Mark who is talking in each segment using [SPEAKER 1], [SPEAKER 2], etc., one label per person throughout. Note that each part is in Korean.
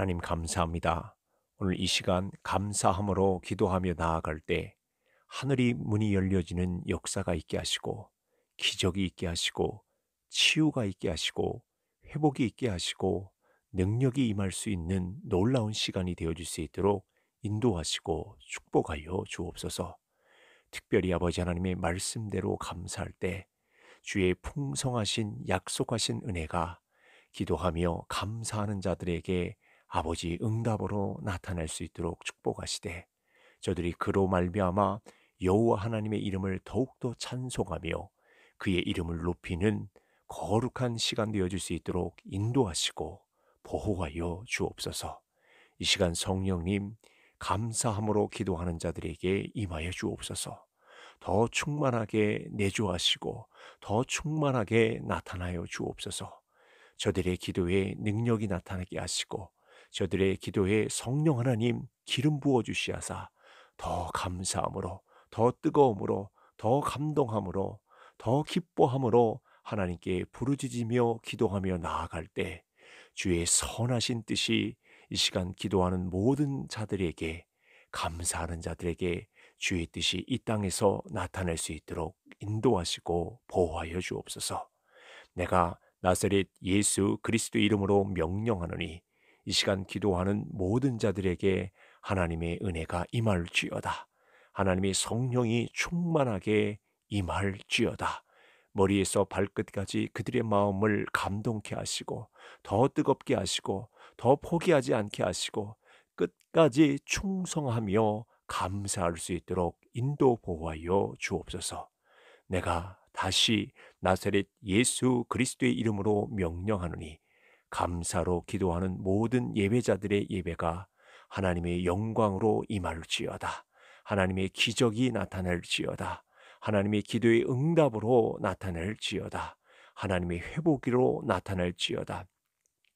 [SPEAKER 1] 하나님 감사합니다. 오늘 이 시간 감사함으로 기도하며 나아갈 때 하늘이 문이 열려지는 역사가 있게 하시고 기적이 있게 하시고 치유가 있게 하시고 회복이 있게 하시고 능력이 임할 수 있는 놀라운 시간이 되어줄 수 있도록 인도하시고 축복하여 주옵소서. 특별히 아버지 하나님의 말씀대로 감사할 때 주의 풍성하신 약속하신 은혜가 기도하며 감사하는 자들에게 아버지 응답으로 나타날 수 있도록 축복하시되 저들이 그로 말미암아 여호와 하나님의 이름을 더욱더 찬송하며 그의 이름을 높이는 거룩한 시간 되어 줄수 있도록 인도하시고 보호하여 주옵소서. 이 시간 성령님 감사함으로 기도하는 자들에게 임하여 주옵소서. 더 충만하게 내주하시고 더 충만하게 나타나여 주옵소서. 저들의 기도에 능력이 나타나게 하시고 저들의 기도에 성령 하나님 기름 부어 주시하사 더 감사함으로 더 뜨거움으로 더 감동함으로 더 기뻐함으로 하나님께 부르짖으며 기도하며 나아갈 때 주의 선하신 뜻이 이 시간 기도하는 모든 자들에게 감사하는 자들에게 주의 뜻이 이 땅에서 나타날 수 있도록 인도하시고 보호하여 주옵소서. 내가 나사렛 예수 그리스도 이름으로 명령하노니 이 시간 기도하는 모든 자들에게 하나님의 은혜가 임할지어다. 하나님의 성령이 충만하게 임할지어다. 머리에서 발끝까지 그들의 마음을 감동케 하시고 더 뜨겁게 하시고 더 포기하지 않게 하시고 끝까지 충성하며 감사할 수 있도록 인도 보호하여 주옵소서. 내가 다시 나사렛 예수 그리스도의 이름으로 명령하노니 감사로 기도하는 모든 예배자들의 예배가 하나님의 영광으로 임할지어다. 하나님의 기적이 나타날지어다. 하나님의 기도의 응답으로 나타날지어다. 하나님의 회복으로 나타날지어다.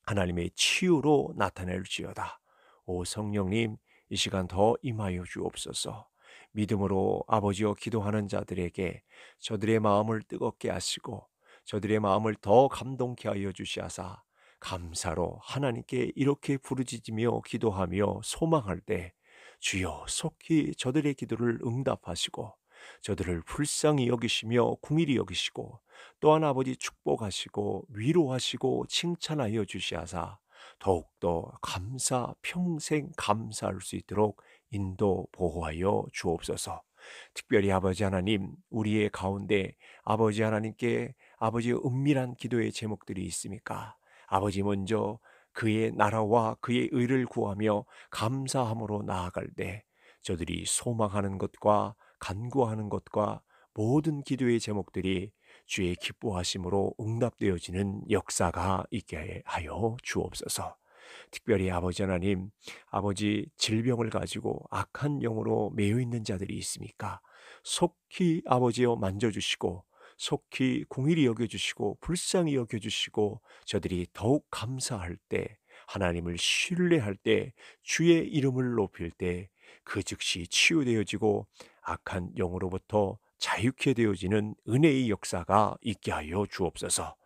[SPEAKER 1] 하나님의 치유로 나타날지어다. 오 성령님, 이 시간 더 임하여 주옵소서. 믿음으로 아버지여 기도하는 자들에게 저들의 마음을 뜨겁게 하시고 저들의 마음을 더 감동케 하여 주시하사 감사로 하나님께 이렇게 부르짖으며 기도하며 소망할 때 주여 속히 저들의 기도를 응답하시고 저들을 불쌍히 여기시며 궁일이 여기시고 또한 아버지 축복하시고 위로하시고 칭찬하여 주시하사 더욱더 감사 평생 감사할 수 있도록 인도 보호하여 주옵소서. 특별히 아버지 하나님 우리의 가운데 아버지 하나님께 아버지의 은밀한 기도의 제목들이 있습니까? 아버지 먼저 그의 나라와 그의 의를 구하며 감사함으로 나아갈 때 저들이 소망하는 것과 간구하는 것과 모든 기도의 제목들이 주의 기뻐하심으로 응답되어지는 역사가 있게 하여 주옵소서. 특별히 아버지 하나님, 아버지 질병을 가지고 악한 영으로 매여 있는 자들이 있습니까? 속히 아버지여 만져주시고 속히 공일히 여겨주시고 불쌍히 여겨주시고 저들이 더욱 감사할 때 하나님을 신뢰할 때 주의 이름을 높일 때 그 즉시 치유되어지고 악한 영으로부터 자유케 되어지는 은혜의 역사가 있게 하여 주옵소서.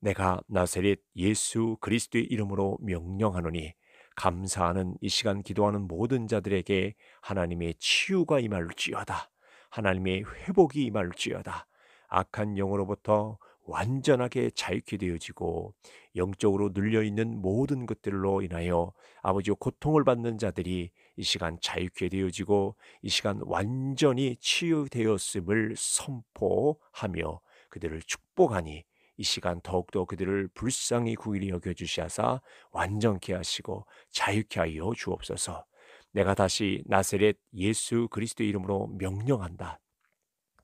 [SPEAKER 1] 내가 나세렛 예수 그리스도의 이름으로 명령하노니 감사하는 이 시간 기도하는 모든 자들에게 하나님의 치유가 임할지어다. 하나님의 회복이 임할지어다. 악한 영으로부터 완전하게 자유케 되어지고 영적으로 눌려 있는 모든 것들로 인하여 아버지 고통을 받는 자들이 이 시간 자유케 되어지고 이 시간 완전히 치유되었음을 선포하며 그들을 축복하니 이 시간 더욱더 그들을 불쌍히 구일히 여겨 주시하사 완전케 하시고 자유케 하여 주옵소서. 내가 다시 나세렛 예수 그리스도 이름으로 명령한다.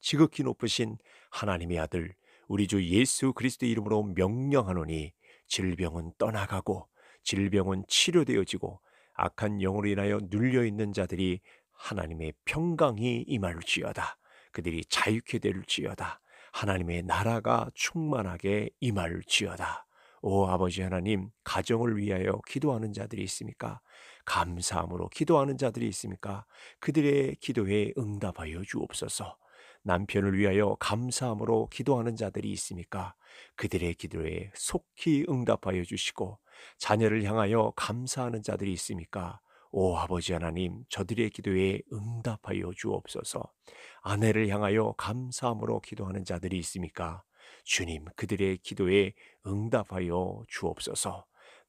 [SPEAKER 1] 지극히 높으신 하나님의 아들 우리 주 예수 그리스도 이름으로 명령하노니 질병은 떠나가고 질병은 치료되어지고 악한 영으로 인하여 눌려 있는 자들이 하나님의 평강이 임할지어다. 그들이 자유케 될지어다. 하나님의 나라가 충만하게 임할지어다. 오 아버지 하나님, 가정을 위하여 기도하는 자들이 있습니까? 감사함으로 기도하는 자들이 있습니까? 그들의 기도에 응답하여 주옵소서. 남편을 위하여 감사함으로 기도하는 자들이 있습니까? 그들의 기도에 속히 응답하여 주시고 자녀를 향하여 감사하는 자들이 있습니까? 오 아버지 하나님 저들의 기도에 응답하여 주옵소서. 아내를 향하여 감사함으로 기도하는 자들이 있습니까? 주님 그들의 기도에 응답하여 주옵소서.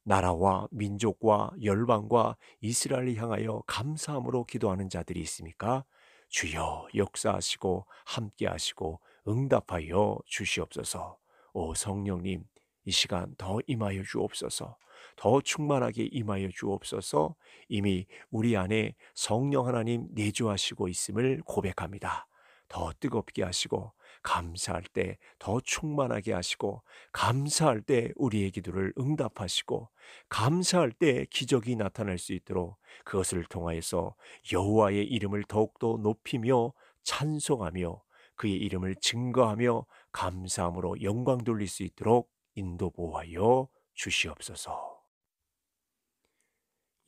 [SPEAKER 1] 나라와 민족과 열방과 이스라엘을 향하여 감사함으로 기도하는 자들이 있습니까? 주여 역사하시고 함께하시고 응답하여 주시옵소서. 오 성령님 이 시간 더 임하여 주옵소서. 더 충만하게 임하여 주옵소서. 이미 우리 안에 성령 하나님 내주하시고 있음을 고백합니다. 더 뜨겁게 하시고 감사할 때 더 충만하게 하시고 감사할 때 우리의 기도를 응답하시고 감사할 때 기적이 나타날 수 있도록 그것을 통하여서 여호와의 이름을 더욱더 높이며 찬송하며 그의 이름을 증거하며 감사함으로 영광 돌릴 수 있도록 인도 보호하여 주시옵소서.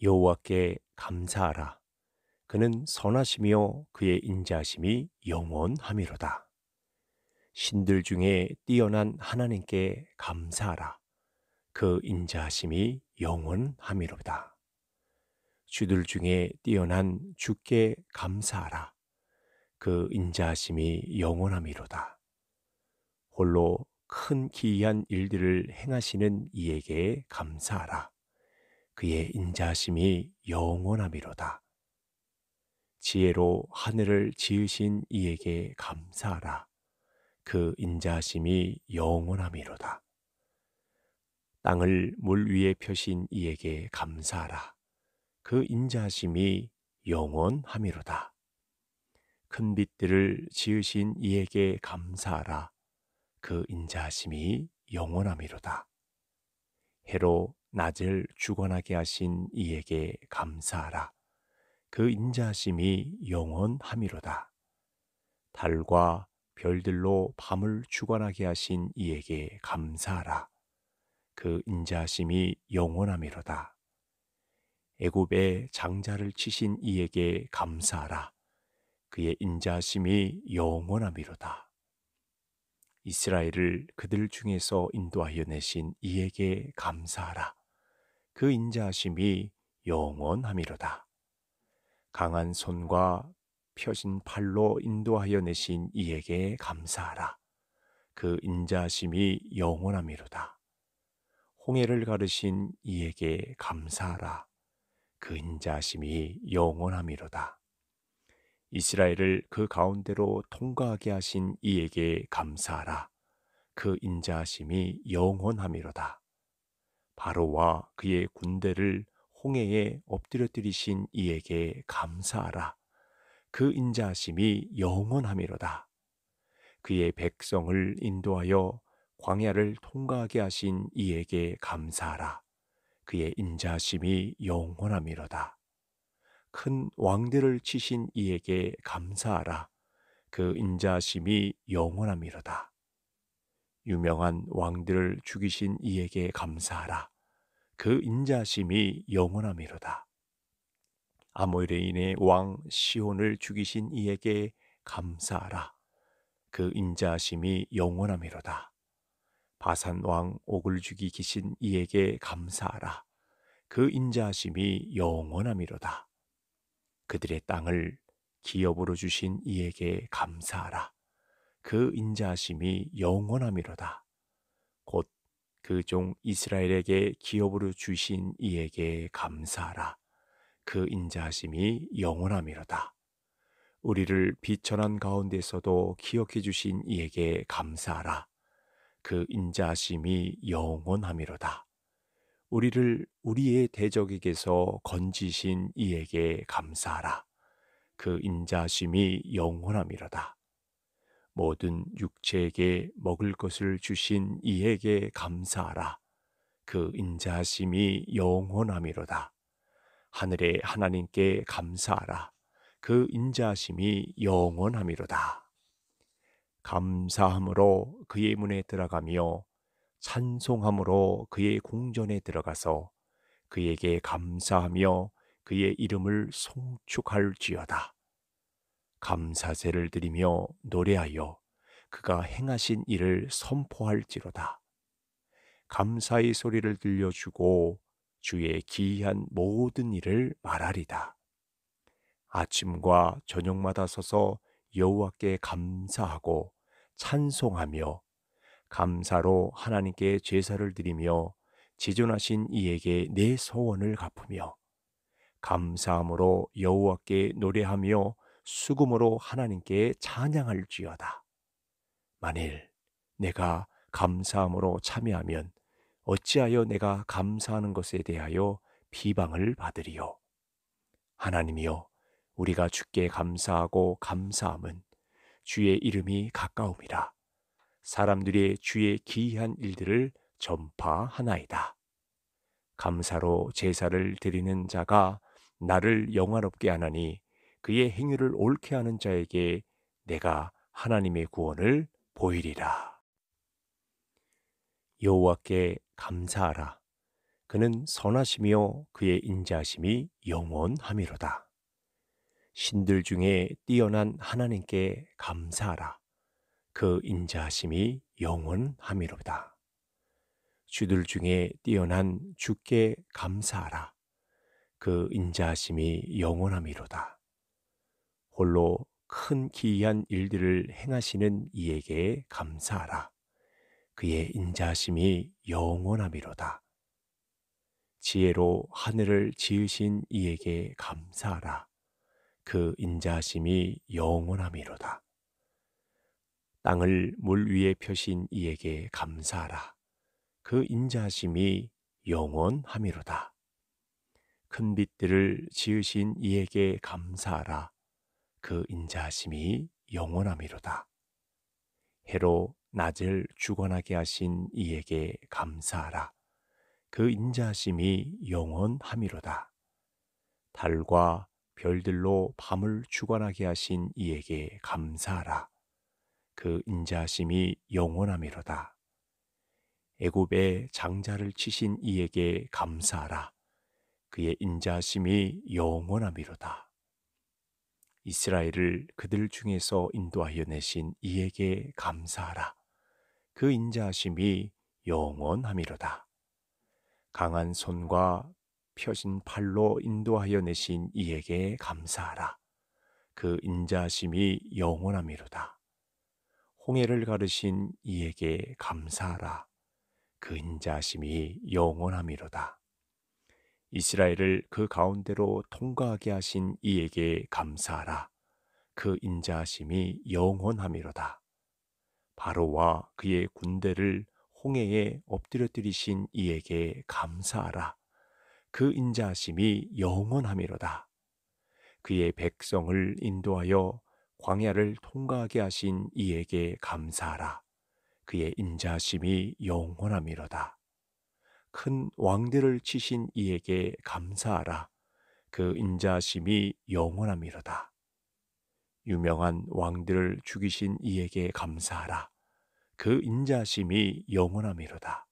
[SPEAKER 1] 여호와께 감사하라. 그는 선하시며 그의 인자심이 영원함이로다. 신들 중에 뛰어난 하나님께 감사하라. 그인자심이 영원함이로다. 주들 중에 뛰어난 주께 감사하라. 그인자심이 영원함이로다. 홀로 큰 기이한 일들을 행하시는 이에게 감사하라. 그의 인자하심이 영원함이로다. 지혜로 하늘을 지으신 이에게 감사하라. 그 인자심이 영원함이로다. 땅을 물 위에 펴신 이에게 감사하라. 그 인자심이 영원함이로다. 큰 빛들을 지으신 이에게 감사하라. 그 인자심이 영원함이로다. 해로 낮을 주관하게 하신 이에게 감사하라. 그 인자심이 영원함이로다. 달과 별들로 밤을 주관하게 하신 이에게 감사하라. 그 인자심이 영원함이로다. 애굽의 장자를 치신 이에게 감사하라. 그의 인자심이 영원함이로다. 이스라엘을 그들 중에서 인도하여 내신 이에게 감사하라. 그 인자심이 영원함이로다. 강한 손과 펴신 팔로 인도하여 내신 이에게 감사하라. 그 인자심이 영원함이로다. 홍해를 가르신 이에게 감사하라. 그 인자심이 영원함이로다. 이스라엘을 그 가운데로 통과하게 하신 이에게 감사하라. 그 인자심이 영원함이로다. 바로와 그의 군대를 홍해에 엎드려뜨리신 이에게 감사하라. 그 인자하심이 영원함이로다. 그의 백성을 인도하여 광야를 통과하게 하신 이에게 감사하라. 그의 인자하심이 영원함이로다. 큰 왕들을 치신 이에게 감사하라. 그 인자하심이 영원함이로다. 유명한 왕들을 죽이신 이에게 감사하라. 그 인자심이 영원함이로다. 아모레인의 왕 시온을 죽이신 이에게 감사하라. 그 인자심이 영원함이로다. 바산 왕 옥을 죽이기신 이에게 감사하라. 그 인자심이 영원함이로다. 그들의 땅을 기업으로 주신 이에게 감사하라. 그 인자심이 영원함이로다. 곧 그종 이스라엘에게 기업으로 주신 이에게 감사하라. 그 인자하심이 영원함이로다. 우리를 비천한 가운데서도 기억해 주신 이에게 감사하라. 그 인자하심이 영원함이로다. 우리를 우리의 대적에게서 건지신 이에게 감사하라. 그 인자심이 하 영원함이로다. 모든 육체에게 먹을 것을 주신 이에게 감사하라. 그 인자심이 영원함이로다. 하늘의 하나님께 감사하라. 그 인자심이 영원함이로다. 감사함으로 그의 문에 들어가며 찬송함으로 그의 공전에 들어가서 그에게 감사하며 그의 이름을 송축할지어다. 감사제를 드리며 노래하여 그가 행하신 일을 선포할지로다. 감사의 소리를 들려주고 주의 기이한 모든 일을 말하리다. 아침과 저녁마다 서서 여호와께 감사하고 찬송하며 감사로 하나님께 제사를 드리며 지존하신 이에게 내 소원을 갚으며 감사함으로 여호와께 노래하며 수금으로 하나님께 찬양할지어다. 만일 내가 감사함으로 참여하면 어찌하여 내가 감사하는 것에 대하여 비방을 받으리요. 하나님이여, 우리가 주께 감사하고 감사함은 주의 이름이 가까움이라. 사람들이 주의 기이한 일들을 전파하나이다. 감사로 제사를 드리는 자가 나를 영화롭게 하나니 그의 행위를 옳게 하는 자에게 내가 하나님의 구원을 보이리라. 여호와께 감사하라. 그는 선하시며 그의 인자하심이 영원함이로다. 신들 중에 뛰어난 하나님께 감사하라. 그 인자하심이 영원함이로다. 주들 중에 뛰어난 주께 감사하라. 그 인자하심이 영원함이로다. 홀로 큰 기이한 일들을 행하시는 이에게 감사하라. 그의 인자심이 영원함이로다. 지혜로 하늘을 지으신 이에게 감사하라. 그 인자심이 영원함이로다. 땅을 물 위에 펴신 이에게 감사하라. 그 인자심이 영원함이로다. 큰 빛들을 지으신 이에게 감사하라. 그 인자하심이 영원함이로다. 해로 낮을 주관하게 하신 이에게 감사하라. 그 인자하심이 영원함이로다. 달과 별들로 밤을 주관하게 하신 이에게 감사하라. 그 인자하심이 영원함이로다. 애굽의 장자를 치신 이에게 감사하라. 그의 인자하심이 영원함이로다. 이스라엘을 그들 중에서 인도하여 내신 이에게 감사하라. 그 인자하심이 영원함이로다. 강한 손과 펴진 팔로 인도하여 내신 이에게 감사하라. 그 인자하심이 영원함이로다. 홍해를 가르신 이에게 감사하라. 그 인자하심이 영원함이로다. 이스라엘을 그 가운데로 통과하게 하신 이에게 감사하라. 그 인자하심이 영원함이로다. 바로와 그의 군대를 홍해에 엎드려뜨리신 이에게 감사하라. 그 인자하심이 영원함이로다. 그의 백성을 인도하여 광야를 통과하게 하신 이에게 감사하라. 그의 인자하심이 영원함이로다. 큰 왕들을 치신 이에게 감사하라. 그 인자심이 영원함이로다. 유명한 왕들을 죽이신 이에게 감사하라. 그 인자심이 영원함이로다.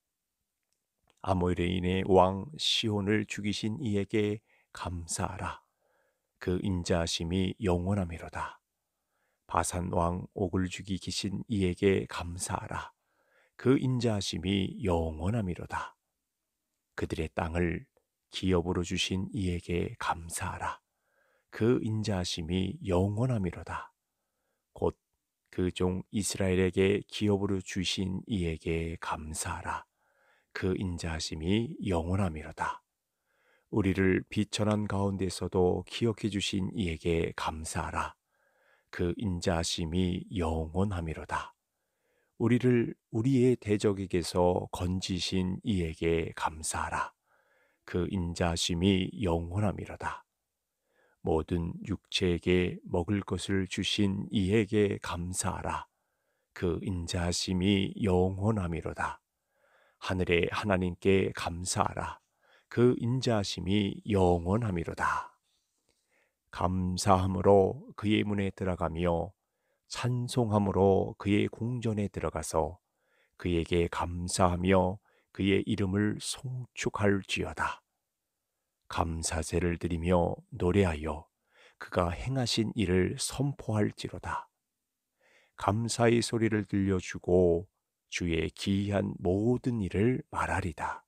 [SPEAKER 1] 아모레인의 왕 시온을 죽이신 이에게 감사하라. 그 인자심이 영원함이로다. 바산 왕 옥을 죽이기신 이에게 감사하라. 그 인자심이 영원함이로다. 그들의 땅을 기업으로 주신 이에게 감사하라. 그 인자하심이 영원함이로다. 곧 그 종 이스라엘에게 기업으로 주신 이에게 감사하라. 그 인자하심이 영원함이로다. 우리를 비천한 가운데서도 기억해 주신 이에게 감사하라. 그 인자하심이 영원함이로다. 우리를 우리의 대적에게서 건지신 이에게 감사하라. 그 인자심이 영원함이로다. 모든 육체에게 먹을 것을 주신 이에게 감사하라. 그 인자심이 영원함이로다. 하늘의 하나님께 감사하라. 그 인자심이 영원함이로다. 감사함으로 그의 문에 들어가며 찬송함으로 그의 궁전에 들어가서 그에게 감사하며 그의 이름을 송축할지어다. 감사제를 드리며 노래하여 그가 행하신 일을 선포할지로다. 감사의 소리를 들려주고 주의 기이한 모든 일을 말하리다.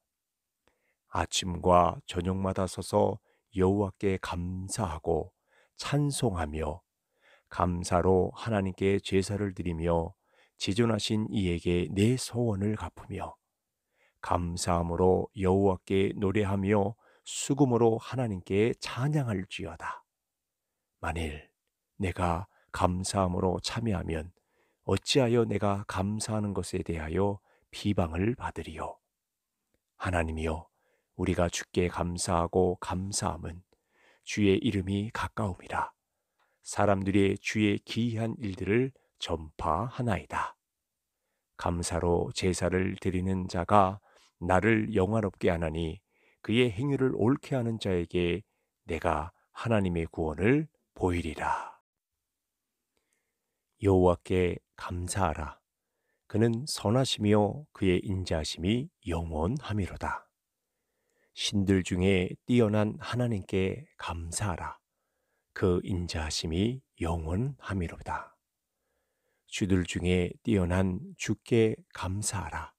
[SPEAKER 1] 아침과 저녁마다 서서 여호와께 감사하고 찬송하며 감사로 하나님께 제사를 드리며 지존하신 이에게 내 소원을 갚으며 감사함으로 여호와께 노래하며 수금으로 하나님께 찬양할지어다. 만일 내가 감사함으로 참여하면 어찌하여 내가 감사하는 것에 대하여 비방을 받으리요. 하나님이여, 우리가 주께 감사하고 감사함은 주의 이름이 가까움이라. 사람들의 주의 기이한 일들을 전파하나이다. 감사로 제사를 드리는 자가 나를 영화롭게 하나니 그의 행위를 옳게 하는 자에게 내가 하나님의 구원을 보이리라. 여호와께 감사하라. 그는 선하시며 그의 인자심이 영원하미로다. 신들 중에 뛰어난 하나님께 감사하라. 그 인자하심이 영원함이로다. 주들 중에 뛰어난 주께 감사하라.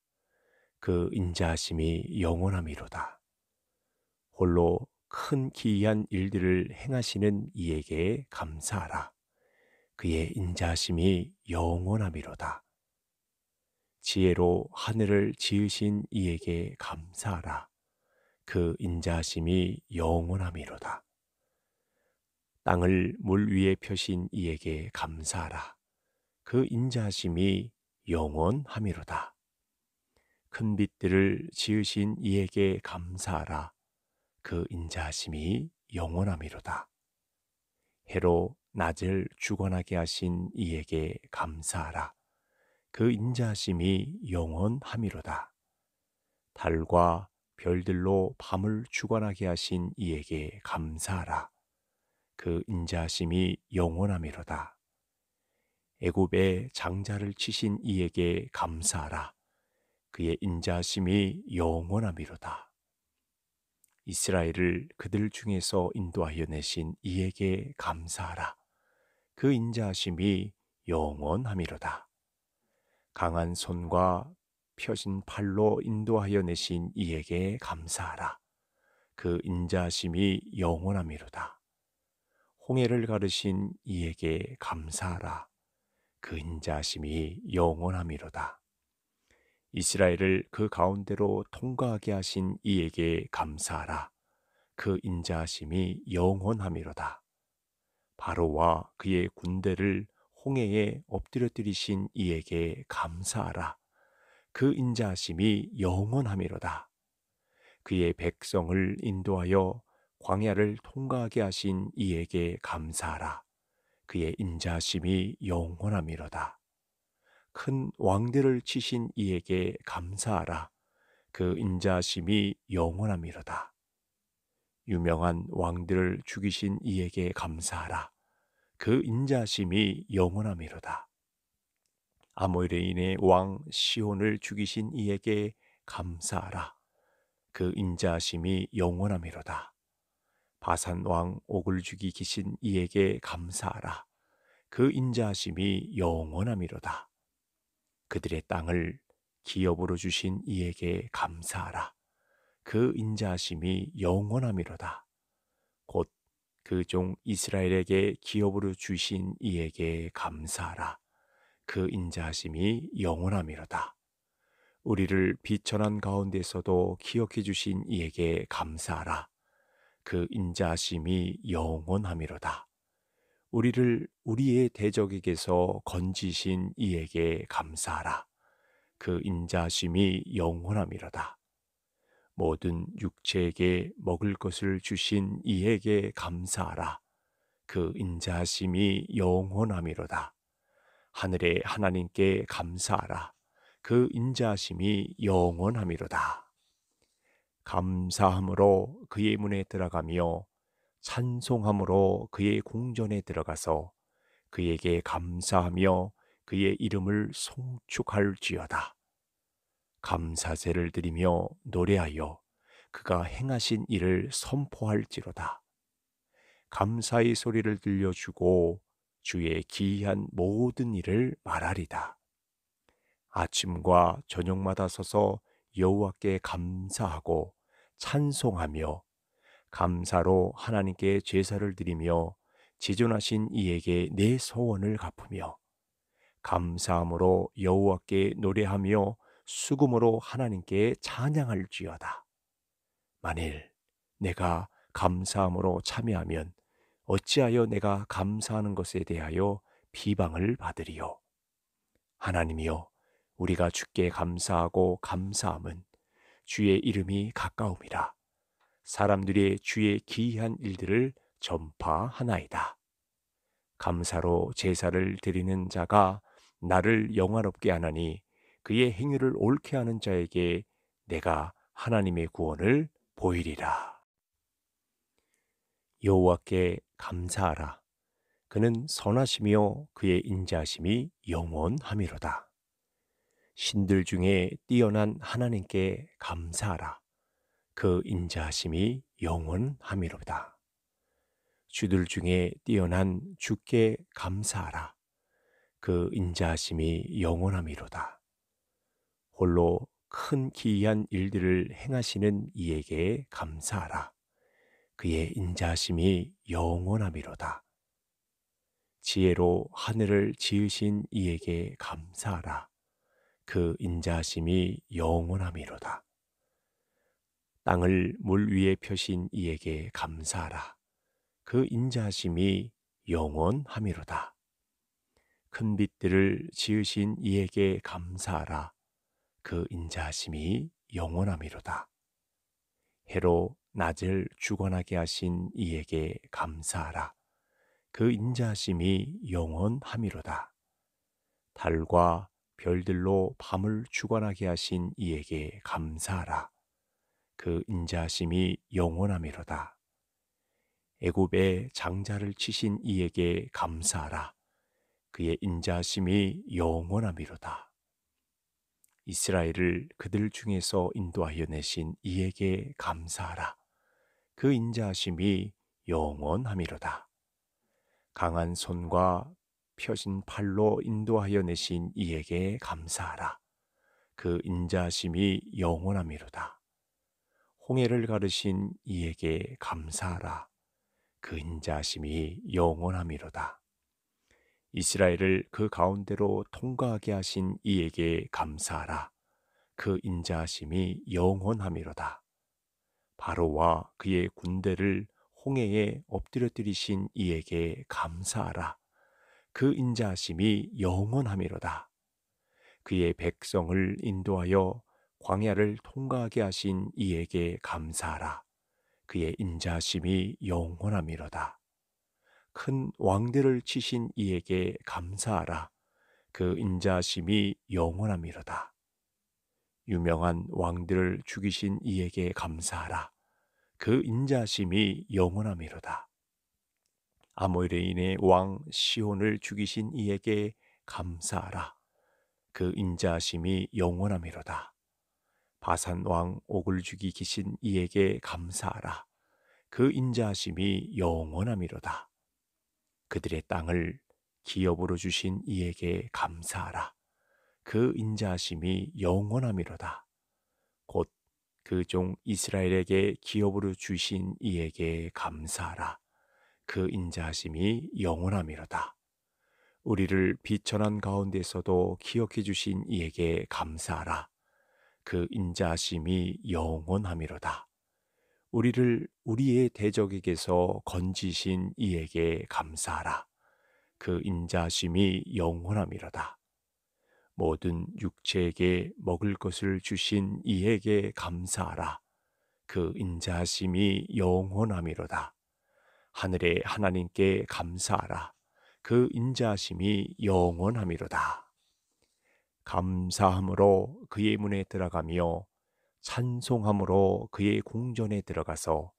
[SPEAKER 1] 그 인자하심이 영원함이로다. 홀로 큰 기이한 일들을 행하시는 이에게 감사하라. 그의 인자심이 영원함이로다. 지혜로 하늘을 지으신 이에게 감사하라. 그 인자심이 영원함이로다. 땅을 물 위에 펴신 이에게 감사하라. 그 인자하심이 영원함이로다. 큰 빛들을 지으신 이에게 감사하라. 그인자심이 영원함이로다. 해로 낮을 주관하게 하신 이에게 감사하라. 그인자심이 영원함이로다. 달과 별들로 밤을 주관하게 하신 이에게 감사하라. 그 인자심이 영원함이로다. 애굽의 장자를 치신 이에게 감사하라. 그의 인자심이 영원함이로다. 이스라엘을 그들 중에서 인도하여 내신 이에게 감사하라. 그 인자심이 영원함이로다. 강한 손과 펴진 팔로 인도하여 내신 이에게 감사하라. 그 인자심이 영원함이로다. 홍해를 가르신 이에게 감사하라. 그 인자심이 영원함이로다. 이스라엘을 그 가운데로 통과하게 하신 이에게 감사하라. 그 인자심이 영원함이로다. 바로와 그의 군대를 홍해에 엎드려뜨리신 이에게 감사하라. 그 인자심이 영원함이로다. 그의 백성을 인도하여 광야를 통과하게 하신 이에게 감사하라. 그의 인자심이 영원함이로다. 큰 왕들을 치신 이에게 감사하라. 그 인자심이 영원함이로다. 유명한 왕들을 죽이신 이에게 감사하라. 그 인자심이 영원함이로다. 아모레인의 왕 시온을 죽이신 이에게 감사하라. 그 인자심이 영원함이로다. 바산 왕 옥을 죽이기신 이에게 감사하라. 그 인자하심이 영원함이로다. 그들의 땅을 기업으로 주신 이에게 감사하라. 그 인자하심이 영원함이로다. 곧 그 종 이스라엘에게 기업으로 주신 이에게 감사하라. 그 인자하심이 영원함이로다. 우리를 비천한 가운데서도 기억해 주신 이에게 감사하라. 그 인자하심이 영원함이로다. 우리를 우리의 대적에게서 건지신 이에게 감사하라. 그인자심이 영원함이로다. 모든 육체에게 먹을 것을 주신 이에게 감사하라. 그인자심이 영원함이로다. 하늘의 하나님께 감사하라. 그인자심이 영원함이로다. 감사함으로 그의 문에 들어가며 찬송함으로 그의 궁전에 들어가서 그에게 감사하며 그의 이름을 송축할지어다. 감사제를 드리며 노래하여 그가 행하신 일을 선포할지로다. 감사의 소리를 들려주고 주의 기이한 모든 일을 말하리다. 아침과 저녁마다 서서 여호와께 감사하고 찬송하며 감사로 하나님께 제사를 드리며 지존하신 이에게 내 소원을 갚으며 감사함으로 여호와께 노래하며 수금으로 하나님께 찬양할지어다. 만일 내가 감사함으로 참여하면 어찌하여 내가 감사하는 것에 대하여 비방을 받으리요. 하나님이여, 우리가 주께 감사하고 감사함은 주의 이름이 가까움이라. 사람들이 주의 기이한 일들을 전파하나이다. 감사로 제사를 드리는 자가 나를 영화롭게 하나니 그의 행위를 옳게 하는 자에게 내가 하나님의 구원을 보이리라. 여호와께 감사하라. 그는 선하시며 그의 인자심이 영원하미로다. 신들 중에 뛰어난 하나님께 감사하라. 그 인자하심이 영원함이로다. 주들 중에 뛰어난 주께 감사하라. 그 인자하심이 영원함이로다. 홀로 큰 기이한 일들을 행하시는 이에게 감사하라. 그의 인자심이 영원함이로다. 지혜로 하늘을 지으신 이에게 감사하라. 그 인자심이 영원함이로다. 땅을 물 위에 펴신 이에게 감사하라. 그 인자심이 영원함이로다. 큰 빛들을 지으신 이에게 감사하라. 그 인자심이 영원함이로다. 해로 낮을 주관하게 하신 이에게 감사하라. 그 인자심이 영원함이로다. 달과 별들로 밤을 주관하게 하신 이에게 감사하라. 그 인자심이 영원함이로다. 애굽의 장자를 치신 이에게 감사하라. 그의 인자심이 영원함이로다. 이스라엘을 그들 중에서 인도하여 내신 이에게 감사하라. 그 인자심이 영원함이로다. 강한 손과 펴신 팔로 인도하여 내신 이에게 감사하라. 그 인자심이 영원함이로다. 홍해를 가르신 이에게 감사하라. 그 인자심이 영원함이로다. 이스라엘을 그 가운데로 통과하게 하신 이에게 감사하라. 그 인자심이 영원함이로다. 바로와 그의 군대를 홍해에 엎드려뜨리신 이에게 감사하라. 그 인자하심이 영원함이로다. 그의 백성을 인도하여 광야를 통과하게 하신 이에게 감사하라. 그의 인자하심이 영원함이로다. 큰 왕들을 치신 이에게 감사하라. 그 인자하심이 영원함이로다. 유명한 왕들을 죽이신 이에게 감사하라. 그 인자심이 영원함이로다. 아모레인의 왕 시온을 죽이신 이에게 감사하라. 그 인자심이 영원함이로다. 바산 왕 옥을 죽이기신 이에게 감사하라. 그 인자심이 영원함이로다. 그들의 땅을 기업으로 주신 이에게 감사하라. 그 인자심이 영원함이로다. 곧 그 종 이스라엘에게 기업으로 주신 이에게 감사하라. 그 인자하심이 영원함이로다. 우리를 비천한 가운데서도 기억해 주신 이에게 감사하라. 그 인자하심이 영원함이로다. 우리를 우리의 대적에게서 건지신 이에게 감사하라. 그 인자심이 영원함이로다. 모든 육체에게 먹을 것을 주신 이에게 감사하라. 그 인자심이 영원함이로다. 하늘의 하나님께 감사하라. 그 인자심이 영원함이로다. 감사함으로 그의 문에 들어가며 찬송함으로 그의 궁전에 들어가서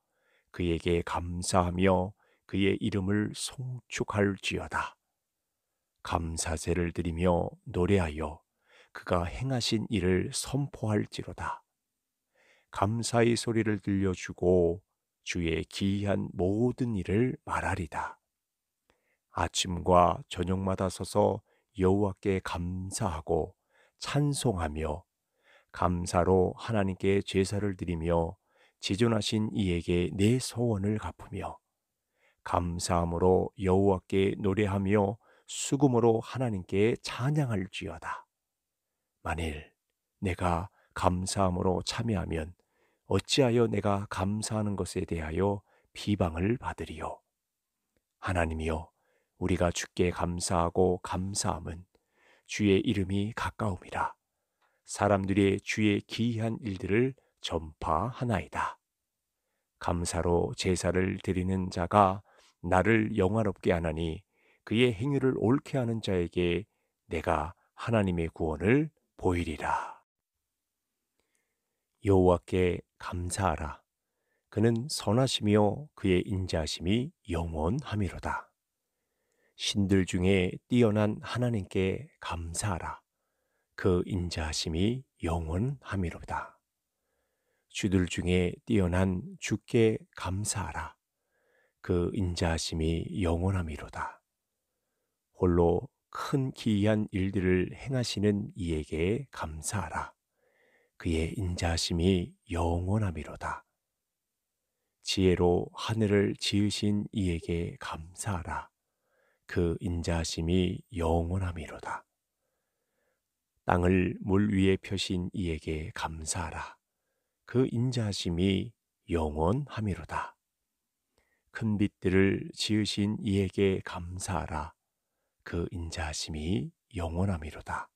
[SPEAKER 1] 그에게 감사하며 그의 이름을 송축할지어다. 감사제를 드리며 노래하여 그가 행하신 일을 선포할지로다. 감사의 소리를 들려주고 주의 기이한 모든 일을 말하리다. 아침과 저녁마다 서서 여호와께 감사하고 찬송하며 감사로 하나님께 제사를 드리며 지존하신 이에게 내 소원을 갚으며 감사함으로 여호와께 노래하며 수금으로 하나님께 찬양할지어다. 만일 내가 감사함으로 참여하면 어찌하여 내가 감사하는 것에 대하여 비방을 받으리요. 하나님이여, 우리가 주께 감사하고 감사함은 주의 이름이 가까움이라. 사람들이 주의 기이한 일들을 전파하나이다. 감사로 제사를 드리는 자가 나를 영화롭게 하나니 그의 행위를 옳게 하는 자에게 내가 하나님의 구원을 보이리라. 여호와께 감사하라. 그는 선하시며 그의 인자심이 영원함이로다. 신들 중에 뛰어난 하나님께 감사하라. 그 인자심이 영원함이로다. 주들 중에 뛰어난 주께 감사하라. 그 인자심이 영원함이로다. 홀로 큰 기이한 일들을 행하시는 이에게 감사하라. 그의 인자심이 영원함이로다. 지혜로 하늘을 지으신 이에게 감사하라. 그 인자심이 영원함이로다. 땅을 물 위에 펴신 이에게 감사하라. 그 인자심이 영원함이로다. 큰 빛들을 지으신 이에게 감사하라. 그 인자심이 영원함이로다.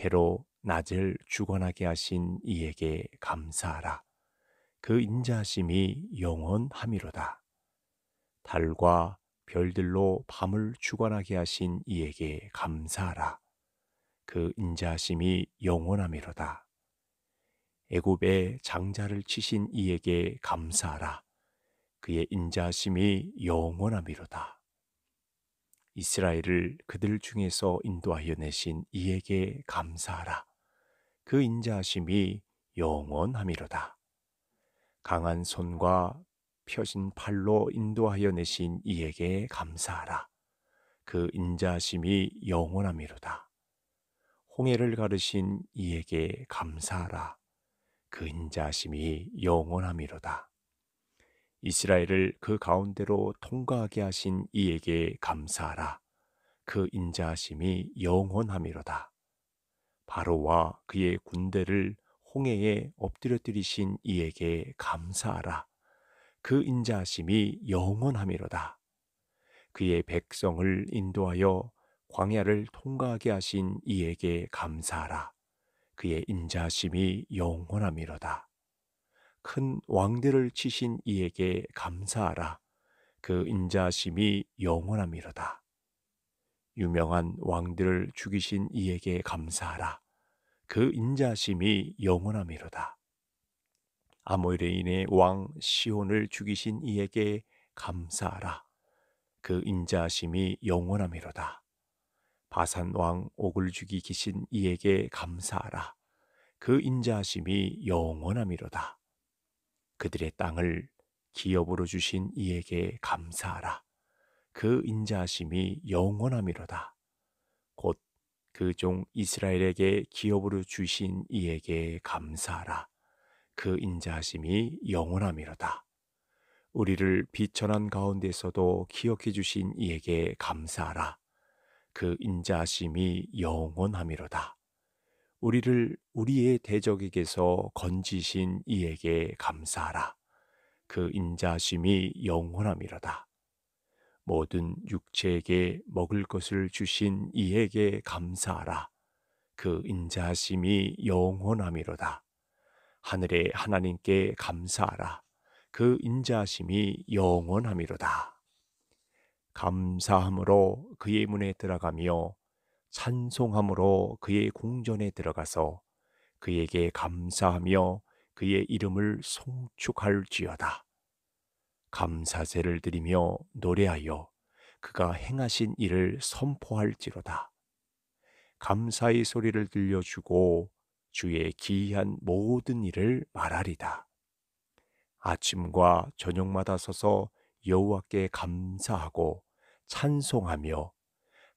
[SPEAKER 1] 해로 낮을 주관하게 하신 이에게 감사하라. 그인자심이 영원함이로다. 달과 별들로 밤을 주관하게 하신 이에게 감사하라. 그인자심이 영원함이로다. 애굽의 장자를 치신 이에게 감사하라. 그의 인자심이 영원함이로다. 이스라엘을 그들 중에서 인도하여 내신 이에게 감사하라. 그 인자하심이 영원함이로다. 강한 손과 펴신 팔로 인도하여 내신 이에게 감사하라. 그 인자심이 영원함이로다. 홍해를 가르신 이에게 감사하라. 그 인자심이 영원함이로다. 이스라엘을 그 가운데로 통과하게 하신 이에게 감사하라. 그 인자심이 영원함이로다. 바로와 그의 군대를 홍해에 엎드려뜨리신 이에게 감사하라. 그 인자하심이 영원함이로다. 그의 백성을 인도하여 광야를 통과하게 하신 이에게 감사하라. 그의 인자하심이 영원함이로다. 큰 왕들을 치신 이에게 감사하라. 그 인자하심이 영원함이로다. 유명한 왕들을 죽이신 이에게 감사하라. 그 인자심이 영원함이로다. 아모레인의 왕 시온을 죽이신 이에게 감사하라. 그 인자심이 영원함이로다. 바산 왕 옥을 죽이기신 이에게 감사하라. 그 인자심이 영원함이로다. 그들의 땅을 기업으로 주신 이에게 감사하라. 그 인자하심이 영원함이로다. 곧 그 종 이스라엘에게 기업으로 주신 이에게 감사하라. 그 인자하심이 영원함이로다. 우리를 비천한 가운데서도 기억해 주신 이에게 감사하라. 그 인자하심이 영원함이로다. 우리를 우리의 대적에게서 건지신 이에게 감사하라. 그 인자심이 영원함이로다. 모든 육체에게 먹을 것을 주신 이에게 감사하라. 그 인자심이 영원함이로다. 하늘의 하나님께 감사하라. 그 인자심이 영원함이로다. 감사함으로 그의 문에 들어가며 찬송함으로 그의 궁전에 들어가서 그에게 감사하며 그의 이름을 송축할지어다. 감사세를 드리며 노래하여 그가 행하신 일을 선포할지로다. 감사의 소리를 들려주고 주의 기이한 모든 일을 말하리다. 아침과 저녁마다 서서 여호와께 감사하고 찬송하며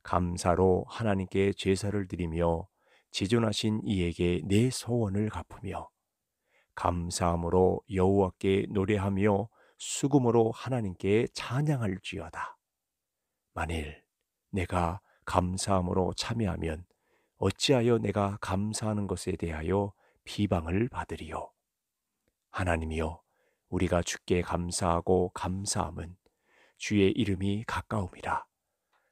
[SPEAKER 1] 감사로 하나님께 제사를 드리며 지존하신 이에게 내 소원을 갚으며 감사함으로 여호와께 노래하며 수금으로 하나님께 찬양할지어다. 만일 내가 감사함으로 참여하면 어찌하여 내가 감사하는 것에 대하여 비방을 받으리요. 하나님이여, 우리가 주께 감사하고 감사함은 주의 이름이 가까움이라.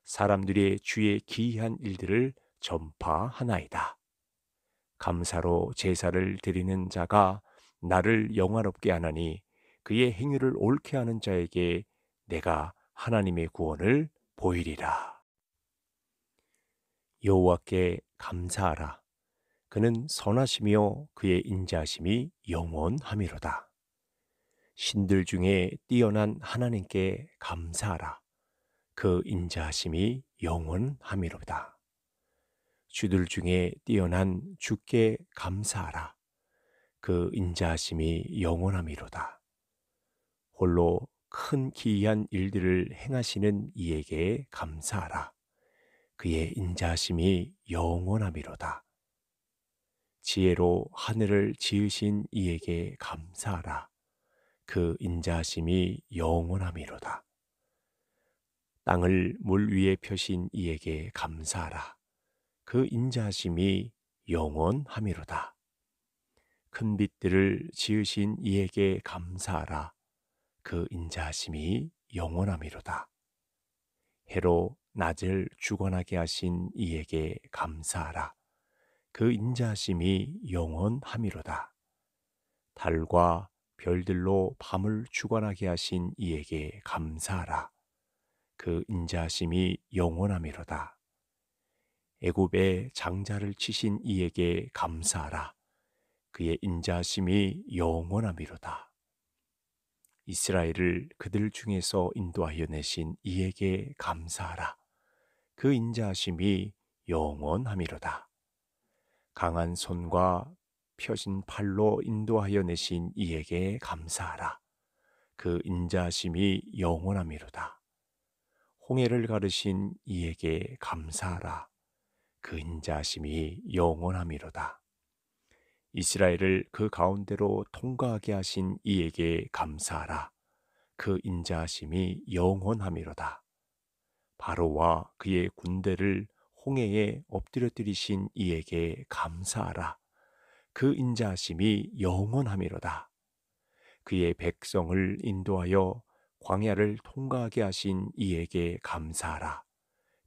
[SPEAKER 1] 사람들이 주의 기이한 일들을 전파하나이다. 감사로 제사를 드리는 자가 나를 영화롭게 하나니 그의 행위를 옳게 하는 자에게 내가 하나님의 구원을 보이리라. 여호와께 감사하라. 그는 선하시며 그의 인자심이 영원하미로다. 신들 중에 뛰어난 하나님께 감사하라. 그 인자심이 영원하미로다. 주들 중에 뛰어난 주께 감사하라. 그 인자심이 영원하미로다. 홀로 큰 기이한 일들을 행하시는 이에게 감사하라. 그의 인자심이 영원함이로다. 지혜로 하늘을 지으신 이에게 감사하라. 그 인자심이 영원함이로다. 땅을 물 위에 펴신 이에게 감사하라. 그 인자심이 영원함이로다. 큰 빛들을 지으신 이에게 감사하라. 그 인자하심이 영원함이로다. 해로 낮을 주관하게 하신 이에게 감사하라. 그 인자하심이 영원함이로다. 달과 별들로 밤을 주관하게 하신 이에게 감사하라. 그 인자하심이 영원함이로다. 애굽의 장자를 치신 이에게 감사하라. 그의 인자하심이 영원함이로다. 이스라엘을 그들 중에서 인도하여 내신 이에게 감사하라. 그 인자하심이 영원함이로다. 강한 손과 펴진 팔로 인도하여 내신 이에게 감사하라. 그 인자하심이 영원함이로다. 홍해를 가르신 이에게 감사하라. 그 인자하심이 영원함이로다. 이스라엘을 그 가운데로 통과하게 하신 이에게 감사하라. 그 인자하심이 영원함이로다. 바로와 그의 군대를 홍해에 엎드려뜨리신 이에게 감사하라. 그 인자하심이 영원함이로다. 그의 백성을 인도하여 광야를 통과하게 하신 이에게 감사하라.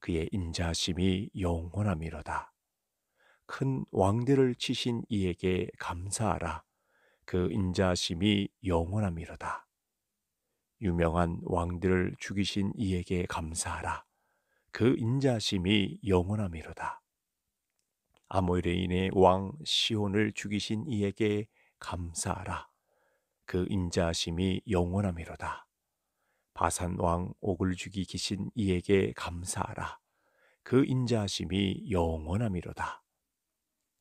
[SPEAKER 1] 그의 인자하심이 영원함이로다. 큰왕들을 치신 이에게 감사하라. 그 인자심이 영원함이로다. 유명한 왕들을 죽이신 이에게 감사하라. 그 인자심이 영원함이로다. 아모레인의 왕 시온을 죽이신 이에게 감사하라. 그 인자심이 영원함이로다. 바산 왕 옥을 죽이기신 이에게 감사하라. 그 인자심이 영원함이로다.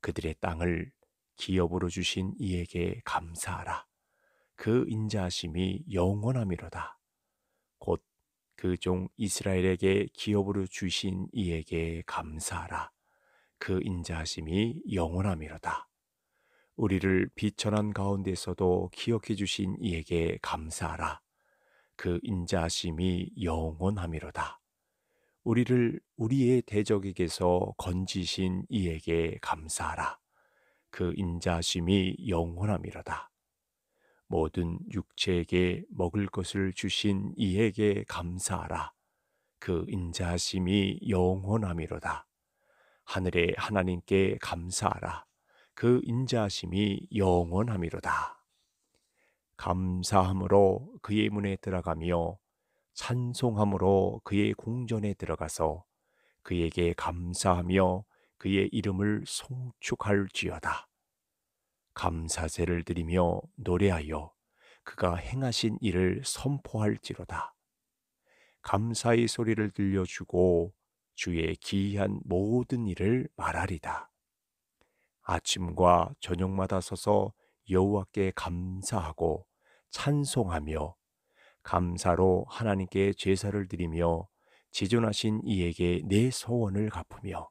[SPEAKER 1] 그들의 땅을 기업으로 주신 이에게 감사하라. 그 인자하심이 영원함이로다. 곧 그 종 이스라엘에게 기업으로 주신 이에게 감사하라. 그 인자하심이 영원함이로다. 우리를 비천한 가운데서도 기억해 주신 이에게 감사하라. 그 인자하심이 영원함이로다. 우리를 우리의 대적에게서 건지신 이에게 감사하라. 그 인자심이 영원함이로다. 모든 육체에게 먹을 것을 주신 이에게 감사하라. 그 인자심이 영원함이로다. 하늘의 하나님께 감사하라. 그 인자심이 영원함이로다. 감사함으로 그의 문에 들어가며 찬송함으로 그의 궁전에 들어가서 그에게 감사하며 그의 이름을 송축할지어다. 감사제를 드리며 노래하여 그가 행하신 일을 선포할지로다. 감사의 소리를 들려주고 주의 기이한 모든 일을 말하리다. 아침과 저녁마다 서서 여호와께 감사하고 찬송하며 감사로 하나님께 제사를 드리며 지존하신 이에게 내 소원을 갚으며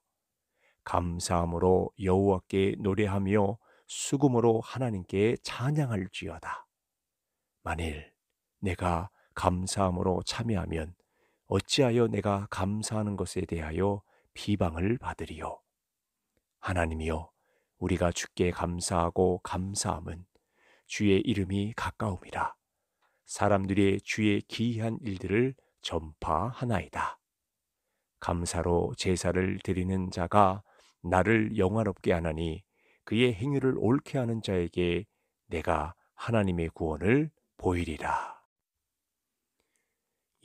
[SPEAKER 1] 감사함으로 여호와께 노래하며 수금으로 하나님께 찬양할지어다. 만일 내가 감사함으로 참여하면 어찌하여 내가 감사하는 것에 대하여 비방을 받으리요. 하나님이여, 우리가 주께 감사하고 감사함은 주의 이름이 가까움이라. 사람들의 주의 기이한 일들을 전파하나이다. 감사로 제사를 드리는 자가 나를 영화롭게 하나니 그의 행위를 옳게 하는 자에게 내가 하나님의 구원을 보이리라.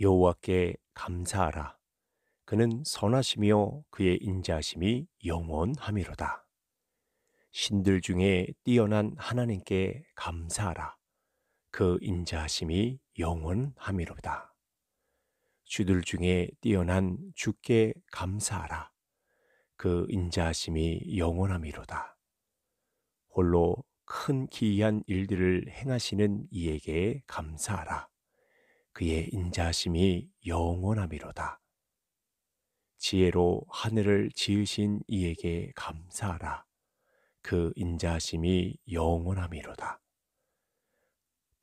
[SPEAKER 1] 여호와께 감사하라. 그는 선하시며 그의 인자심이 영원하미로다. 신들 중에 뛰어난 하나님께 감사하라. 그 인자하심이 영원함이로다. 주들 중에 뛰어난 주께 감사하라. 그 인자하심이 영원함이로다. 홀로 큰 기이한 일들을 행하시는 이에게 감사하라. 그의 인자심이 영원함이로다. 지혜로 하늘을 지으신 이에게 감사하라. 그 인자심이 영원함이로다.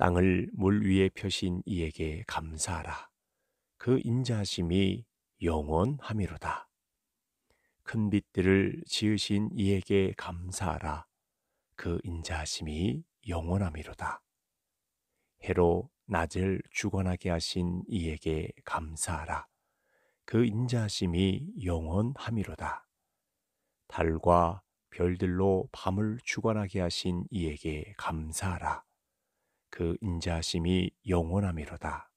[SPEAKER 1] 땅을 물 위에 펴신 이에게 감사하라. 그 인자하심이 영원함이로다. 큰 빛들을 지으신 이에게 감사하라. 그인자심이 영원함이로다. 해로 낮을 주관하게 하신 이에게 감사하라. 그인자심이 영원함이로다. 달과 별들로 밤을 주관하게 하신 이에게 감사하라. 그 인자심이 영원함이로다.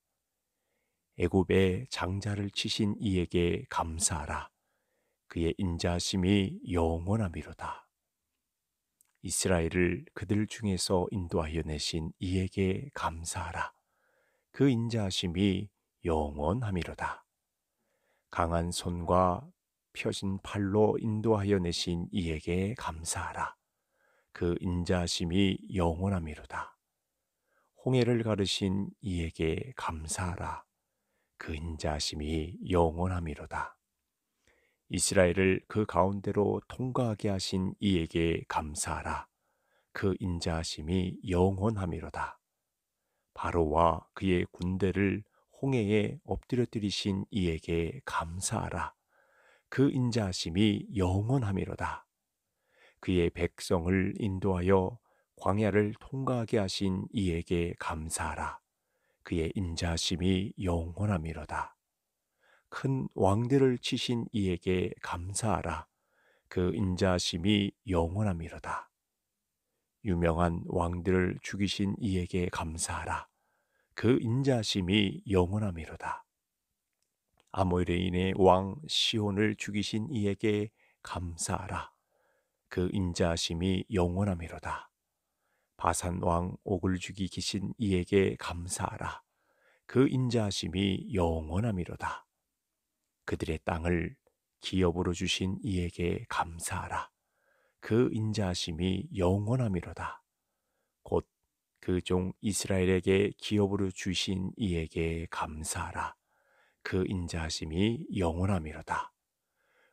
[SPEAKER 1] 애굽의 장자를 치신 이에게 감사하라. 그의 인자심이 영원함이로다. 이스라엘을 그들 중에서 인도하여 내신 이에게 감사하라. 그 인자심이 영원함이로다. 강한 손과 펴진 팔로 인도하여 내신 이에게 감사하라. 그 인자심이 영원함이로다. 홍해를 가르신 이에게 감사하라. 그 인자심이 영원함이로다. 이스라엘을 그 가운데로 통과하게 하신 이에게 감사하라. 그 인자심이 영원함이로다. 바로와 그의 군대를 홍해에 엎드려뜨리신 이에게 감사하라. 그 인자심이 영원함이로다. 그의 백성을 인도하여 광야를 통과하게 하신 이에게 감사하라. 그의 인자심이 영원함이로다. 큰 왕들을 치신 이에게 감사하라. 그 인자심이 영원함이로다. 유명한 왕들을 죽이신 이에게 감사하라. 그 인자심이 영원함이로다. 아모레인의 왕 시온을 죽이신 이에게 감사하라. 그 인자심이 영원함이로다. 바산 왕 옥을 죽이기신 이에게 감사하라. 그 인자하심이 영원함이로다. 그들의 땅을 기업으로 주신 이에게 감사하라. 그 인자하심이 영원함이로다. 곧 그 종 이스라엘에게 기업으로 주신 이에게 감사하라. 그 인자하심이 영원함이로다.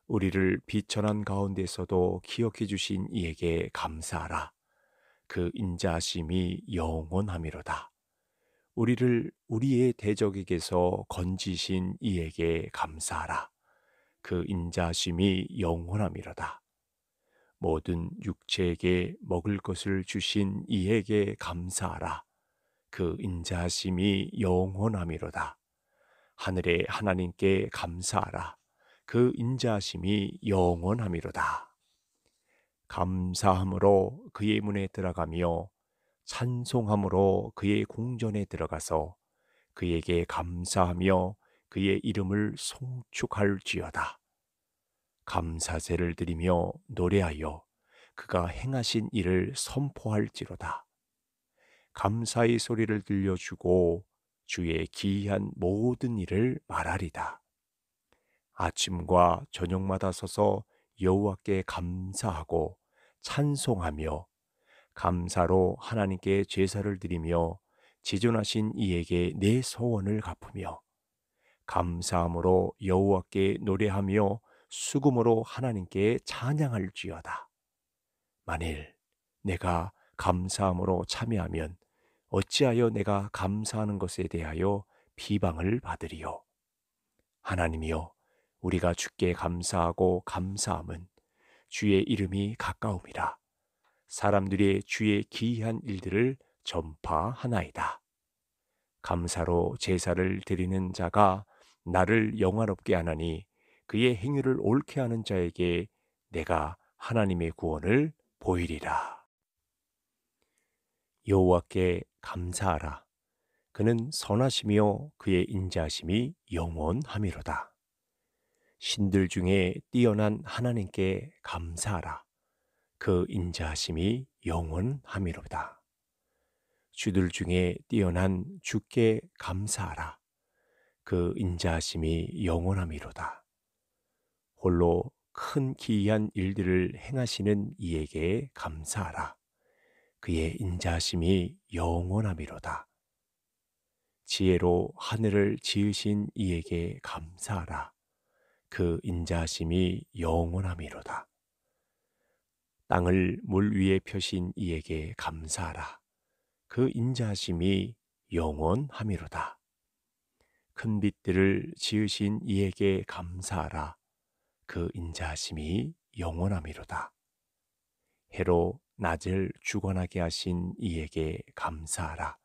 [SPEAKER 1] 우리를 비천한 가운데서도 기억해 주신 이에게 감사하라. 그 인자심이 영원함이로다. 우리를 우리의 대적에게서 건지신 이에게 감사하라. 그 인자심이 영원함이로다. 모든 육체에게 먹을 것을 주신 이에게 감사하라. 그 인자심이 영원함이로다. 하늘의 하나님께 감사하라. 그 인자심이 영원함이로다. 감사함으로 그의 문에 들어가며 찬송함으로 그의 궁전에 들어가서 그에게 감사하며 그의 이름을 송축할지어다. 감사제를 드리며 노래하여 그가 행하신 일을 선포할지로다. 감사의 소리를 들려주고 주의 기이한 모든 일을 말하리다. 아침과 저녁마다 서서 여호와께 감사하고 찬송하며 감사로 하나님께 제사를 드리며 지존하신 이에게 내 소원을 갚으며 감사함으로 여호와께 노래하며 수금으로 하나님께 찬양할지어다. 만일 내가 감사함으로 참여하면 어찌하여 내가 감사하는 것에 대하여 비방을 받으리요. 하나님이여, 우리가 주께 감사하고 감사함은 주의 이름이 가까움이라 사람들이 주의 기이한 일들을 전파하나이다. 감사로 제사를 드리는 자가 나를 영화롭게 하나니 그의 행위를 옳게 하는 자에게 내가 하나님의 구원을 보이리라. 여호와께 감사하라. 그는 선하시며 그의 인자심이 영원하미로다. 신들 중에 뛰어난 하나님께 감사하라. 그 인자하심이 영원함이로다. 주들 중에 뛰어난 주께 감사하라. 그 인자하심이 영원함이로다. 홀로 큰 기이한 일들을 행하시는 이에게 감사하라. 그의 인자심이 영원함이로다. 지혜로 하늘을 지으신 이에게 감사하라. 그 인자심이 영원함이로다. 땅을 물 위에 펴신 이에게 감사하라. 그 인자심이 영원함이로다. 큰 빛들을 지으신 이에게 감사하라. 그 인자심이 영원함이로다. 해로 낮을 주관하게 하신 이에게 감사하라.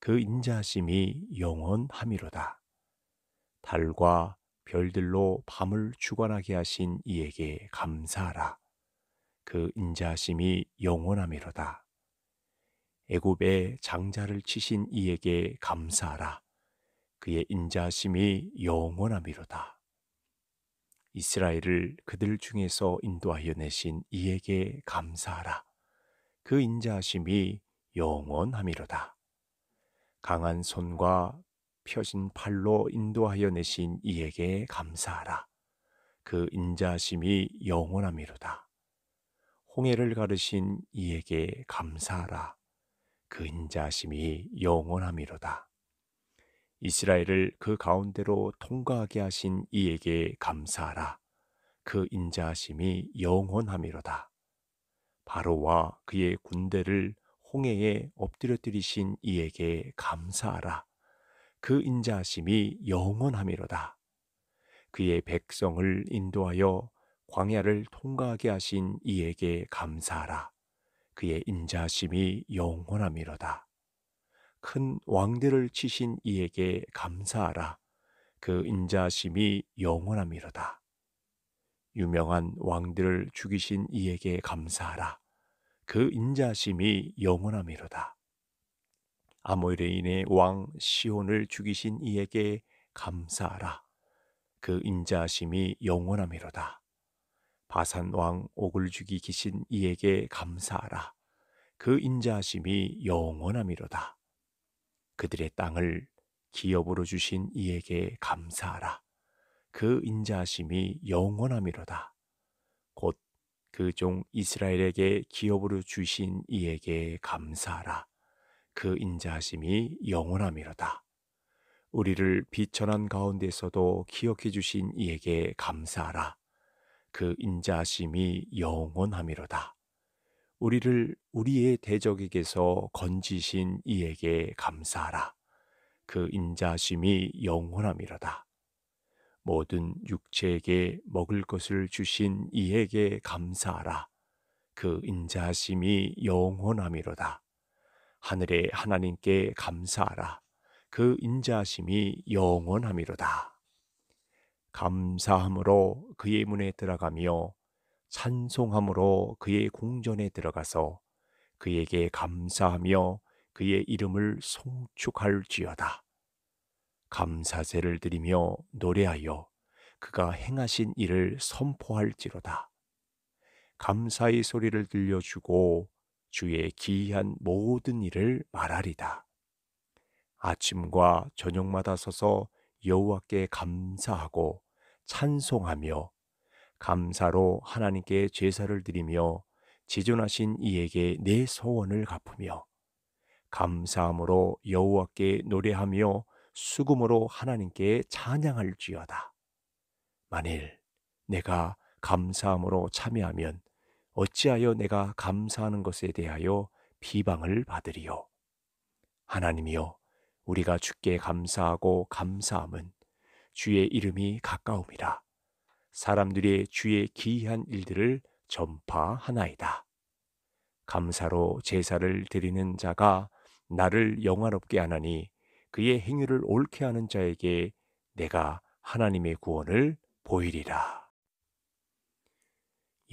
[SPEAKER 1] 그 인자심이 영원함이로다. 달과 별들로 밤을 주관하게 하신 이에게 감사하라. 그 인자심이 영원함이로다. 애굽의 장자를 치신 이에게 감사하라. 그의 인자심이 영원함이로다. 이스라엘을 그들 중에서 인도하여 내신 이에게 감사하라. 그 인자심이 영원함이로다. 강한 손과 펴진 팔로 인도하여 내신 이에게 감사하라. 그 인자심이 영원함이로다. 홍해를 가르신 이에게 감사하라. 그 인자심이 영원함이로다. 이스라엘을 그 가운데로 통과하게 하신 이에게 감사하라. 그 인자심이 영원함이로다. 바로와 그의 군대를 홍해에 엎드려뜨리신 이에게 감사하라. 그 인자하심이 영원함이로다. 그의 백성을 인도하여 광야를 통과하게 하신 이에게 감사하라. 그의 인자하심이 영원함이로다. 큰 왕들을 치신 이에게 감사하라. 그 인자하심이 영원함이로다. 유명한 왕들을 죽이신 이에게 감사하라. 그 인자심이 영원함이로다. 아모레인의 왕 시온을 죽이신 이에게 감사하라. 그 인자심이 영원함이로다. 바산 왕 옥을 죽이기신 이에게 감사하라. 그 인자심이 영원함이로다. 그들의 땅을 기업으로 주신 이에게 감사하라. 그 인자심이 영원함이로다. 곧 그 종 이스라엘에게 기업으로 주신 이에게 감사하라. 그 인자하심이 영원함이로다. 우리를 비천한 가운데서도 기억해 주신 이에게 감사하라. 그 인자하심이 영원함이로다. 우리를 우리의 대적에게서 건지신 이에게 감사하라. 그 인자심이 영원함이로다. 모든 육체에게 먹을 것을 주신 이에게 감사하라. 그 인자심이 영원함이로다. 하늘의 하나님께 감사하라. 그 인자심이 영원함이로다. 감사함으로 그의 문에 들어가며 찬송함으로 그의 공전에 들어가서 그에게 감사하며 그의 이름을 송축할지어다. 감사제를 드리며 노래하여 그가 행하신 일을 선포할지로다. 감사의 소리를 들려주고 주의 기이한 모든 일을 말하리다. 아침과 저녁마다 서서 여호와께 감사하고 찬송하며 감사로 하나님께 제사를 드리며 지존하신 이에게 내 소원을 갚으며 감사함으로 여호와께 노래하며 수금으로 하나님께 찬양할지어다. 만일 내가 감사함으로 참여하면 어찌하여 내가 감사하는 것에 대하여 비방을 받으리요. 하나님이여, 우리가 주께 감사하고 감사함은 주의 이름이 가까움이라. 사람들이 주의 기이한 일들을 전파하나이다. 감사로 제사를 드리는 자가 나를 영화롭게 하나니 그의 행위를 옳게 하는 자에게 내가 하나님의 구원을 보이리라.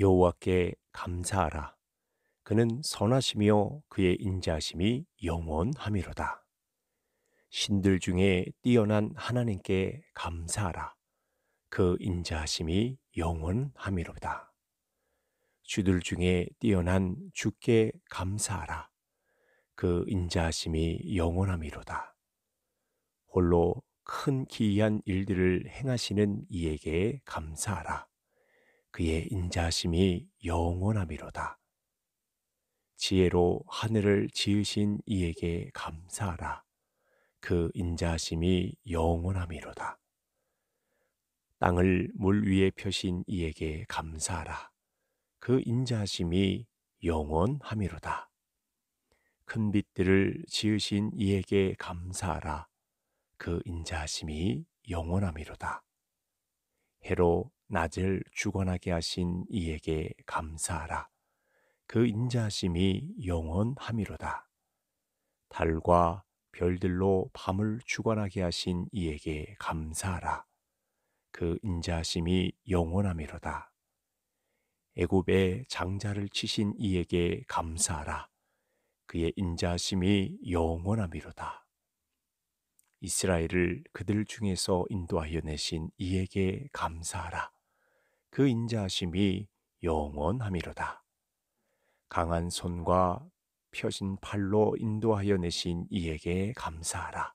[SPEAKER 1] 여호와께 감사하라. 그는 선하시며 그의 인자심이 영원하미로다. 신들 중에 뛰어난 하나님께 감사하라. 그 인자심이 영원하미로다. 주들 중에 뛰어난 주께 감사하라. 그 인자심이 영원하미로다. 홀로 큰 기이한 일들을 행하시는 이에게 감사하라. 그의 인자심이 영원함이로다. 지혜로 하늘을 지으신 이에게 감사하라. 그 인자심이 영원함이로다. 땅을 물 위에 펴신 이에게 감사하라. 그 인자심이 영원함이로다. 큰 빛들을 지으신 이에게 감사하라. 그 인자심이 영원함이로다. 해로 낮을 주관하게 하신 이에게 감사하라. 그 인자심이 영원함이로다. 달과 별들로 밤을 주관하게 하신 이에게 감사하라. 그 인자심이 영원함이로다. 애굽의 장자를 치신 이에게 감사하라. 그의 인자심이 영원함이로다. 이스라엘을 그들 중에서 인도하여 내신 이에게 감사하라. 그 인자하심이 영원함이로다. 강한 손과 펴신 팔로 인도하여 내신 이에게 감사하라.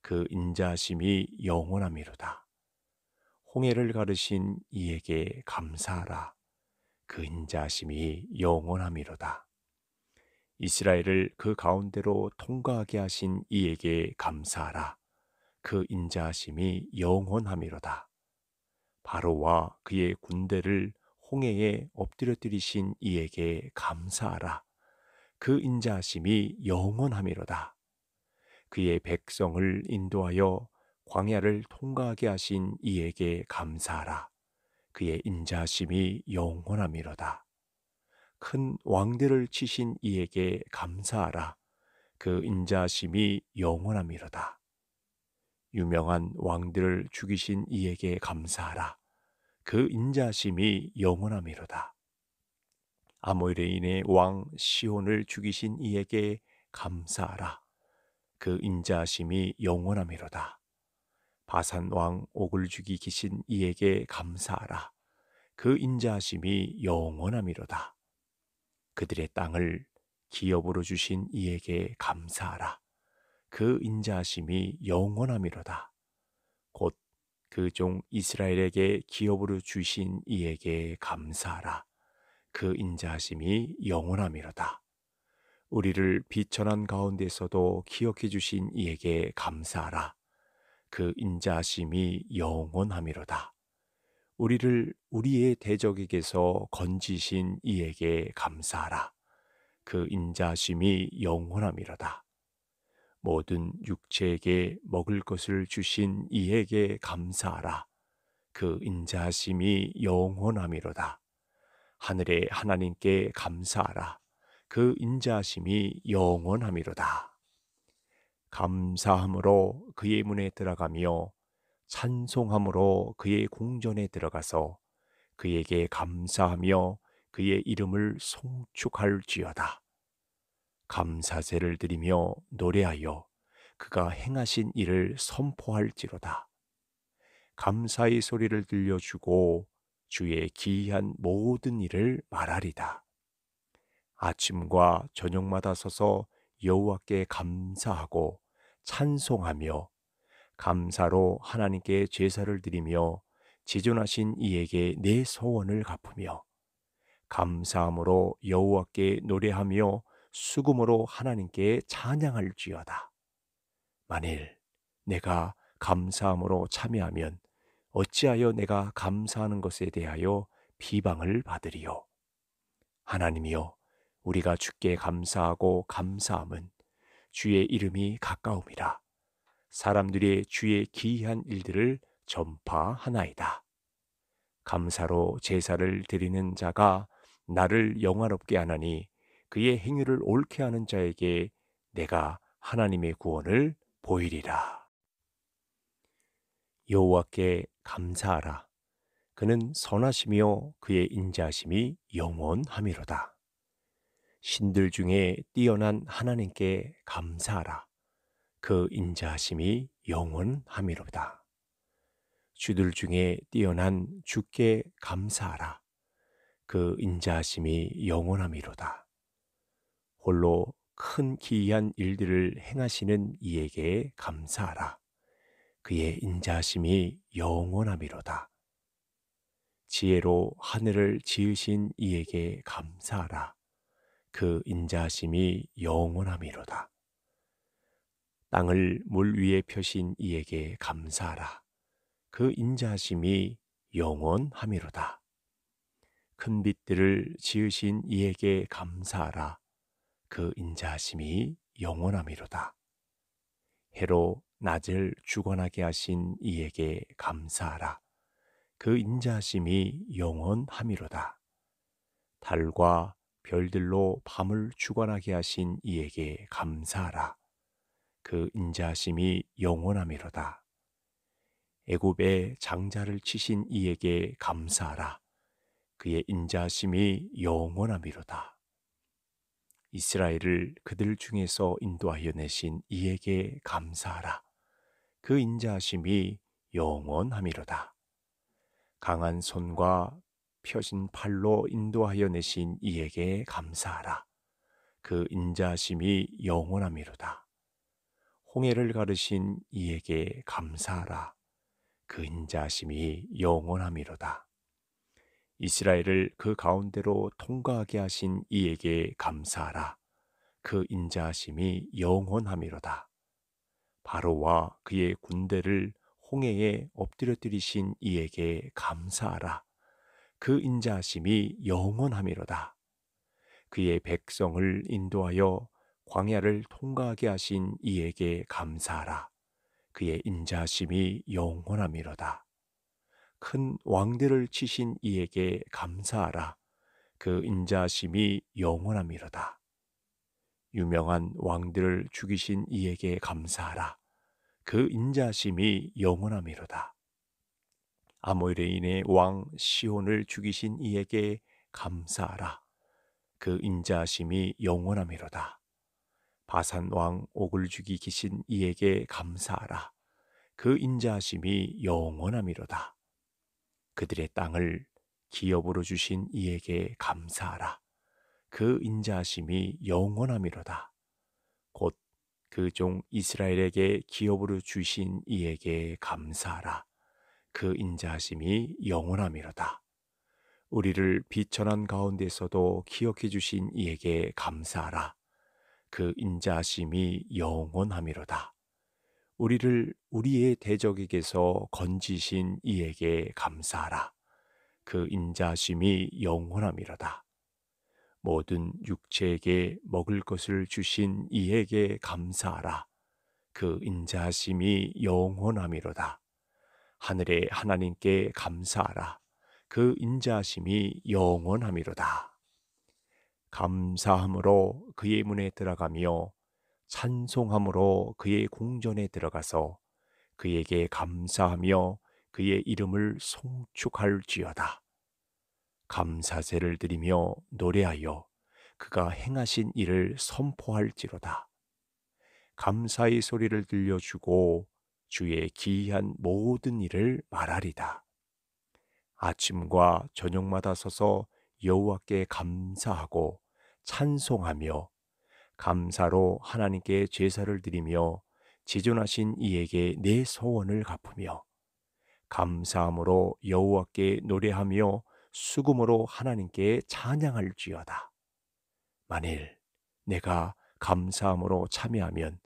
[SPEAKER 1] 그 인자하심이 영원함이로다. 홍해를 가르신 이에게 감사하라. 그 인자하심이 영원함이로다. 이스라엘을 그 가운데로 통과하게 하신 이에게 감사하라. 그 인자하심이 영원함이로다. 바로와 그의 군대를 홍해에 엎드려뜨리신 이에게 감사하라. 그 인자하심이 영원하미로다. 그의 백성을 인도하여 광야를 통과하게 하신 이에게 감사하라. 그의 인자하심이 영원하미로다. 큰 왕들을 치신 이에게 감사하라. 그 인자하심이 영원하미로다. 유명한 왕들을 죽이신 이에게 감사하라. 그 인자심이 영원함이로다. 아모레인의 왕 시온을 죽이신 이에게 감사하라. 그 인자심이 영원함이로다. 바산 왕 옥을 죽이기신 이에게 감사하라. 그 인자심이 영원함이로다. 그들의 땅을 기업으로 주신 이에게 감사하라. 그 인자하심이 영원함이로다. 곧 그 종 이스라엘에게 기업으로 주신 이에게 감사하라. 그 인자하심이 영원함이로다. 우리를 비천한 가운데서도 기억해 주신 이에게 감사하라. 그 인자하심이 영원함이로다. 우리를 우리의 대적에게서 건지신 이에게 감사하라. 그 인자심이 영원함이로다. 모든 육체에게 먹을 것을 주신 이에게 감사하라. 그 인자심이 영원함이로다. 하늘의 하나님께 감사하라. 그 인자심이 영원함이로다. 감사함으로 그의 문에 들어가며 찬송함으로 그의 공전에 들어가서 그에게 감사하며 그의 이름을 송축할지어다. 감사제를 드리며 노래하여 그가 행하신 일을 선포할지로다. 감사의 소리를 들려주고 주의 기이한 모든 일을 말하리다. 아침과 저녁마다 서서 여호와께 감사하고 찬송하며 감사로 하나님께 제사를 드리며 지존하신 이에게 내 소원을 갚으며 감사함으로 여호와께 노래하며 수금으로 하나님께 찬양할지어다. 만일 내가 감사함으로 참여하면 어찌하여 내가 감사하는 것에 대하여 비방을 받으리요. 하나님이여, 우리가 주께 감사하고 감사함은 주의 이름이 가까움이라. 사람들이 주의 기이한 일들을 전파하나이다. 감사로 제사를 드리는 자가 나를 영화롭게 하나니 그의 행위를 옳게 하는 자에게 내가 하나님의 구원을 보이리라. 여호와께 감사하라. 그는 선하시며 그의 인자심이 영원하미로다. 신들 중에 뛰어난 하나님께 감사하라. 그 인자심이 영원하미로다. 주들 중에 뛰어난 주께 감사하라. 그 인자심이 영원하미로다. 홀로 큰 기이한 일들을 행하시는 이에게 감사하라. 그의 인자심이 영원함이로다. 지혜로 하늘을 지으신 이에게 감사하라. 그 인자심이 영원함이로다. 땅을 물 위에 펴신 이에게 감사하라. 그 인자심이 영원함이로다. 큰 빛들을 지으신 이에게 감사하라. 그 인자하심이 영원함이로다. 해로 낮을 주관하게 하신 이에게 감사하라. 그 인자하심이 영원함이로다. 달과 별들로 밤을 주관하게 하신 이에게 감사하라. 그 인자하심이 영원함이로다. 애굽의 장자를 치신 이에게 감사하라. 그의 인자하심이 영원함이로다. 이스라엘을 그들 중에서 인도하여 내신 이에게 감사하라. 그 인자하심이 영원함이로다. 강한 손과 펴진 팔로 인도하여 내신 이에게 감사하라. 그 인자심이 영원함이로다. 홍해를 가르신 이에게 감사하라. 그 인자심이 영원함이로다. 이스라엘을 그 가운데로 통과하게 하신 이에게 감사하라. 그 인자하심이 영원함이로다. 바로와 그의 군대를 홍해에 엎드려뜨리신 이에게 감사하라. 그 인자하심이 영원함이로다. 그의 백성을 인도하여 광야를 통과하게 하신 이에게 감사하라. 그의 인자하심이 영원함이로다. 큰 왕들을 치신 이에게 감사하라. 그 인자심이 영원함이로다. 유명한 왕들을 죽이신 이에게 감사하라. 그 인자심이 영원함이로다. 아모레인의 왕 시온을 죽이신 이에게 감사하라. 그 인자심이 영원함이로다. 바산 왕 옥을 죽이기신 이에게 감사하라. 그 인자심이 영원함이로다. 그들의 땅을 기업으로 주신 이에게 감사하라. 그 인자하심이 영원함이로다. 곧 그 종 이스라엘에게 기업으로 주신 이에게 감사하라. 그 인자하심이 영원함이로다. 우리를 비천한 가운데서도 기억해 주신 이에게 감사하라. 그 인자하심이 영원함이로다. 우리를 우리의 대적에게서 건지신 이에게 감사하라. 그 인자심이 영원함이로다. 모든 육체에게 먹을 것을 주신 이에게 감사하라. 그 인자심이 영원함이로다. 하늘의 하나님께 감사하라. 그 인자심이 영원함이로다. 감사함으로 그의 문에 들어가며 찬송함으로 그의 공전에 들어가서 그에게 감사하며 그의 이름을 송축할지어다. 감사제를 드리며 노래하여 그가 행하신 일을 선포할지로다. 감사의 소리를 들려주고 주의 기이한 모든 일을 말하리다. 아침과 저녁마다 서서 여호와께 감사하고 찬송하며 감사로 하나님께 제사를 드리며 지존하신 이에게 내 소원을 갚으며 감사함으로 여호와께 노래하며 수금으로 하나님께 찬양할지어다. 만일 내가 감사함으로 참여하면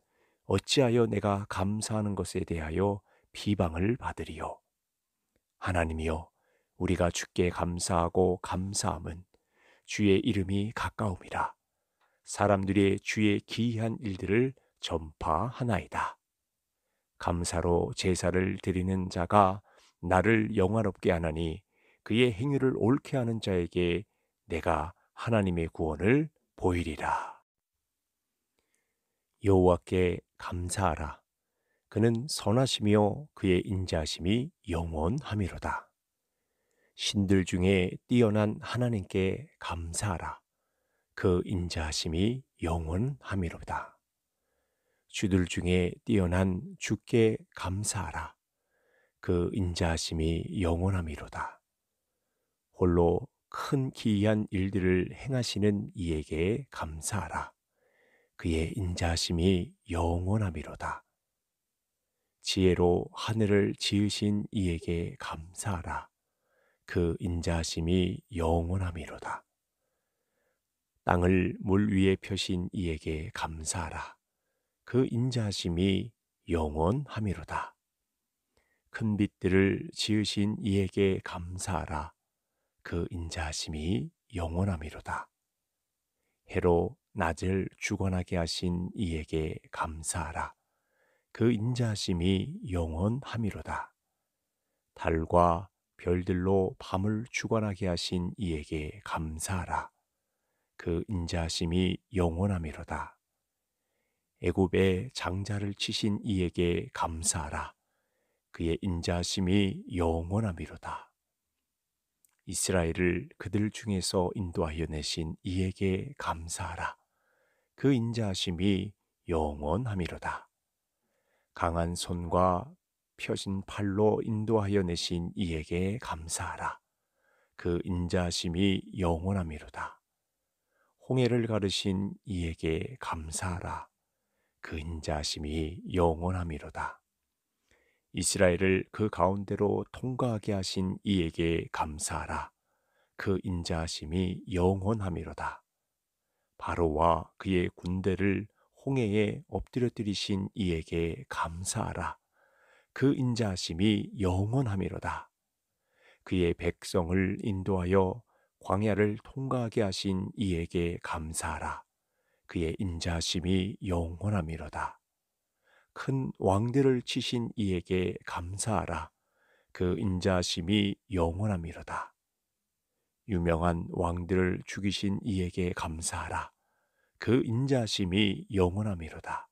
[SPEAKER 1] 어찌하여 내가 감사하는 것에 대하여 비방을 받으리요. 하나님이여, 우리가 주께 감사하고 감사함은 주의 이름이 가까움이라. 사람들의 주의 기이한 일들을 전파하나이다. 감사로 제사를 드리는 자가 나를 영화롭게 하나니 그의 행위를 옳게 하는 자에게 내가 하나님의 구원을 보이리라. 여호와께 감사하라. 그는 선하시며 그의 인자심이 영원하미로다. 신들 중에 뛰어난 하나님께 감사하라. 그 인자하심이 영원함이로다. 주들 중에 뛰어난 주께 감사하라. 그 인자하심이 영원함이로다. 홀로 큰 기이한 일들을 행하시는 이에게 감사하라. 그의 인자심이 영원함이로다. 지혜로 하늘을 지으신 이에게 감사하라. 그 인자심이 영원함이로다. 땅을 물 위에 펴신 이에게 감사하라. 그 인자심이 영원함이로다. 큰 빛들을 지으신 이에게 감사하라. 그 인자심이 영원함이로다. 해로 낮을 주관하게 하신 이에게 감사하라. 그 인자심이 영원함이로다. 달과 별들로 밤을 주관하게 하신 이에게 감사하라. 그 인자심이 영원함이로다. 애굽의 장자를 치신 이에게 감사하라. 그의 인자심이 영원함이로다. 이스라엘을 그들 중에서 인도하여 내신 이에게 감사하라. 그 인자심이 영원함이로다. 강한 손과 펴진 팔로 인도하여 내신 이에게 감사하라. 그 인자심이 영원함이로다. 홍해를 가르신 이에게 감사하라. 그 인자심이 영원함이로다. 이스라엘을 그 가운데로 통과하게 하신 이에게 감사하라. 그 인자심이 영원함이로다. 바로와 그의 군대를 홍해에 엎드려뜨리신 이에게 감사하라. 그 인자심이 영원함이로다. 그의 백성을 인도하여 광야를 통과하게 하신 이에게 감사하라. 그의 인자심이 영원함이로다. 큰 왕들을 치신 이에게 감사하라. 그 인자심이 영원함이로다. 유명한 왕들을 죽이신 이에게 감사하라. 그 인자심이 영원함이로다.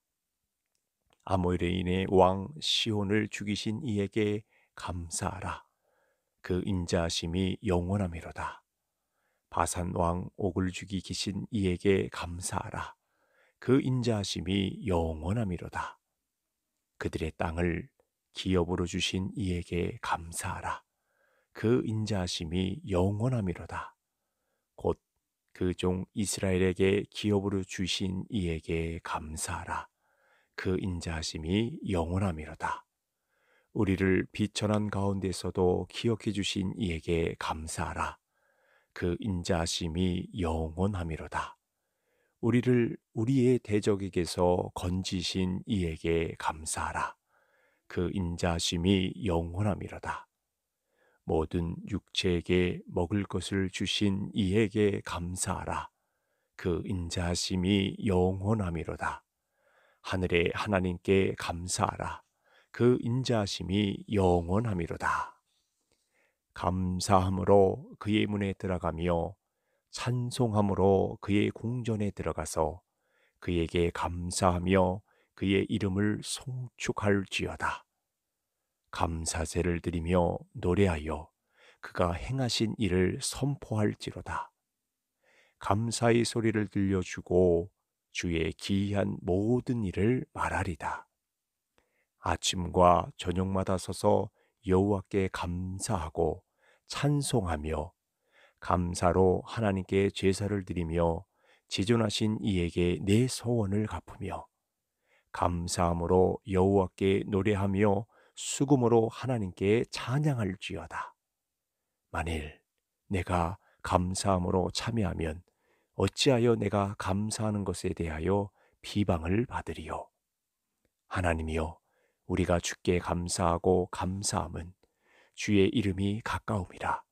[SPEAKER 1] 아모레인의 왕 시온을 죽이신 이에게 감사하라. 그 인자심이 영원함이로다. 바산 왕 옥을 죽이기신 이에게 감사하라. 그 인자하심이 영원함이로다. 그들의 땅을 기업으로 주신 이에게 감사하라. 그 인자하심이 영원함이로다. 곧 그 종 이스라엘에게 기업으로 주신 이에게 감사하라. 그 인자하심이 영원함이로다. 우리를 비천한 가운데서도 기억해 주신 이에게 감사하라. 그 인자심이 영원함이로다. 우리를 우리의 대적에게서 건지신 이에게 감사하라. 그 인자심이 영원함이로다. 모든 육체에게 먹을 것을 주신 이에게 감사하라. 그 인자심이 영원함이로다. 하늘의 하나님께 감사하라. 그 인자심이 영원함이로다. 감사함으로 그의 문에 들어가며 찬송함으로 그의 공전에 들어가서 그에게 감사하며 그의 이름을 송축할지어다. 감사제를 드리며 노래하여 그가 행하신 일을 선포할지로다. 감사의 소리를 들려주고 주의 기이한 모든 일을 말하리다. 아침과 저녁마다 서서 여호와께 감사하고 찬송하며 감사로 하나님께 제사를 드리며 지존하신 이에게 내 소원을 갚으며 감사함으로 여호와께 노래하며 수금으로 하나님께 찬양할지어다. 만일 내가 감사함으로 참여하면 어찌하여 내가 감사하는 것에 대하여 비방을 받으리요. 하나님이여 우리가 주께 감사하고 감사함은 주의 이름이 가까움이라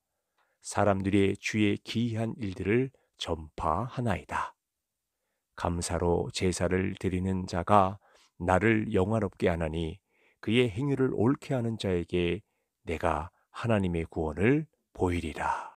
[SPEAKER 1] 사람들이 주의 기이한 일들을 전파하나이다. 감사로 제사를 드리는 자가 나를 영화롭게 하나니 그의 행위를 옳게 하는 자에게 내가 하나님의 구원을 보이리라.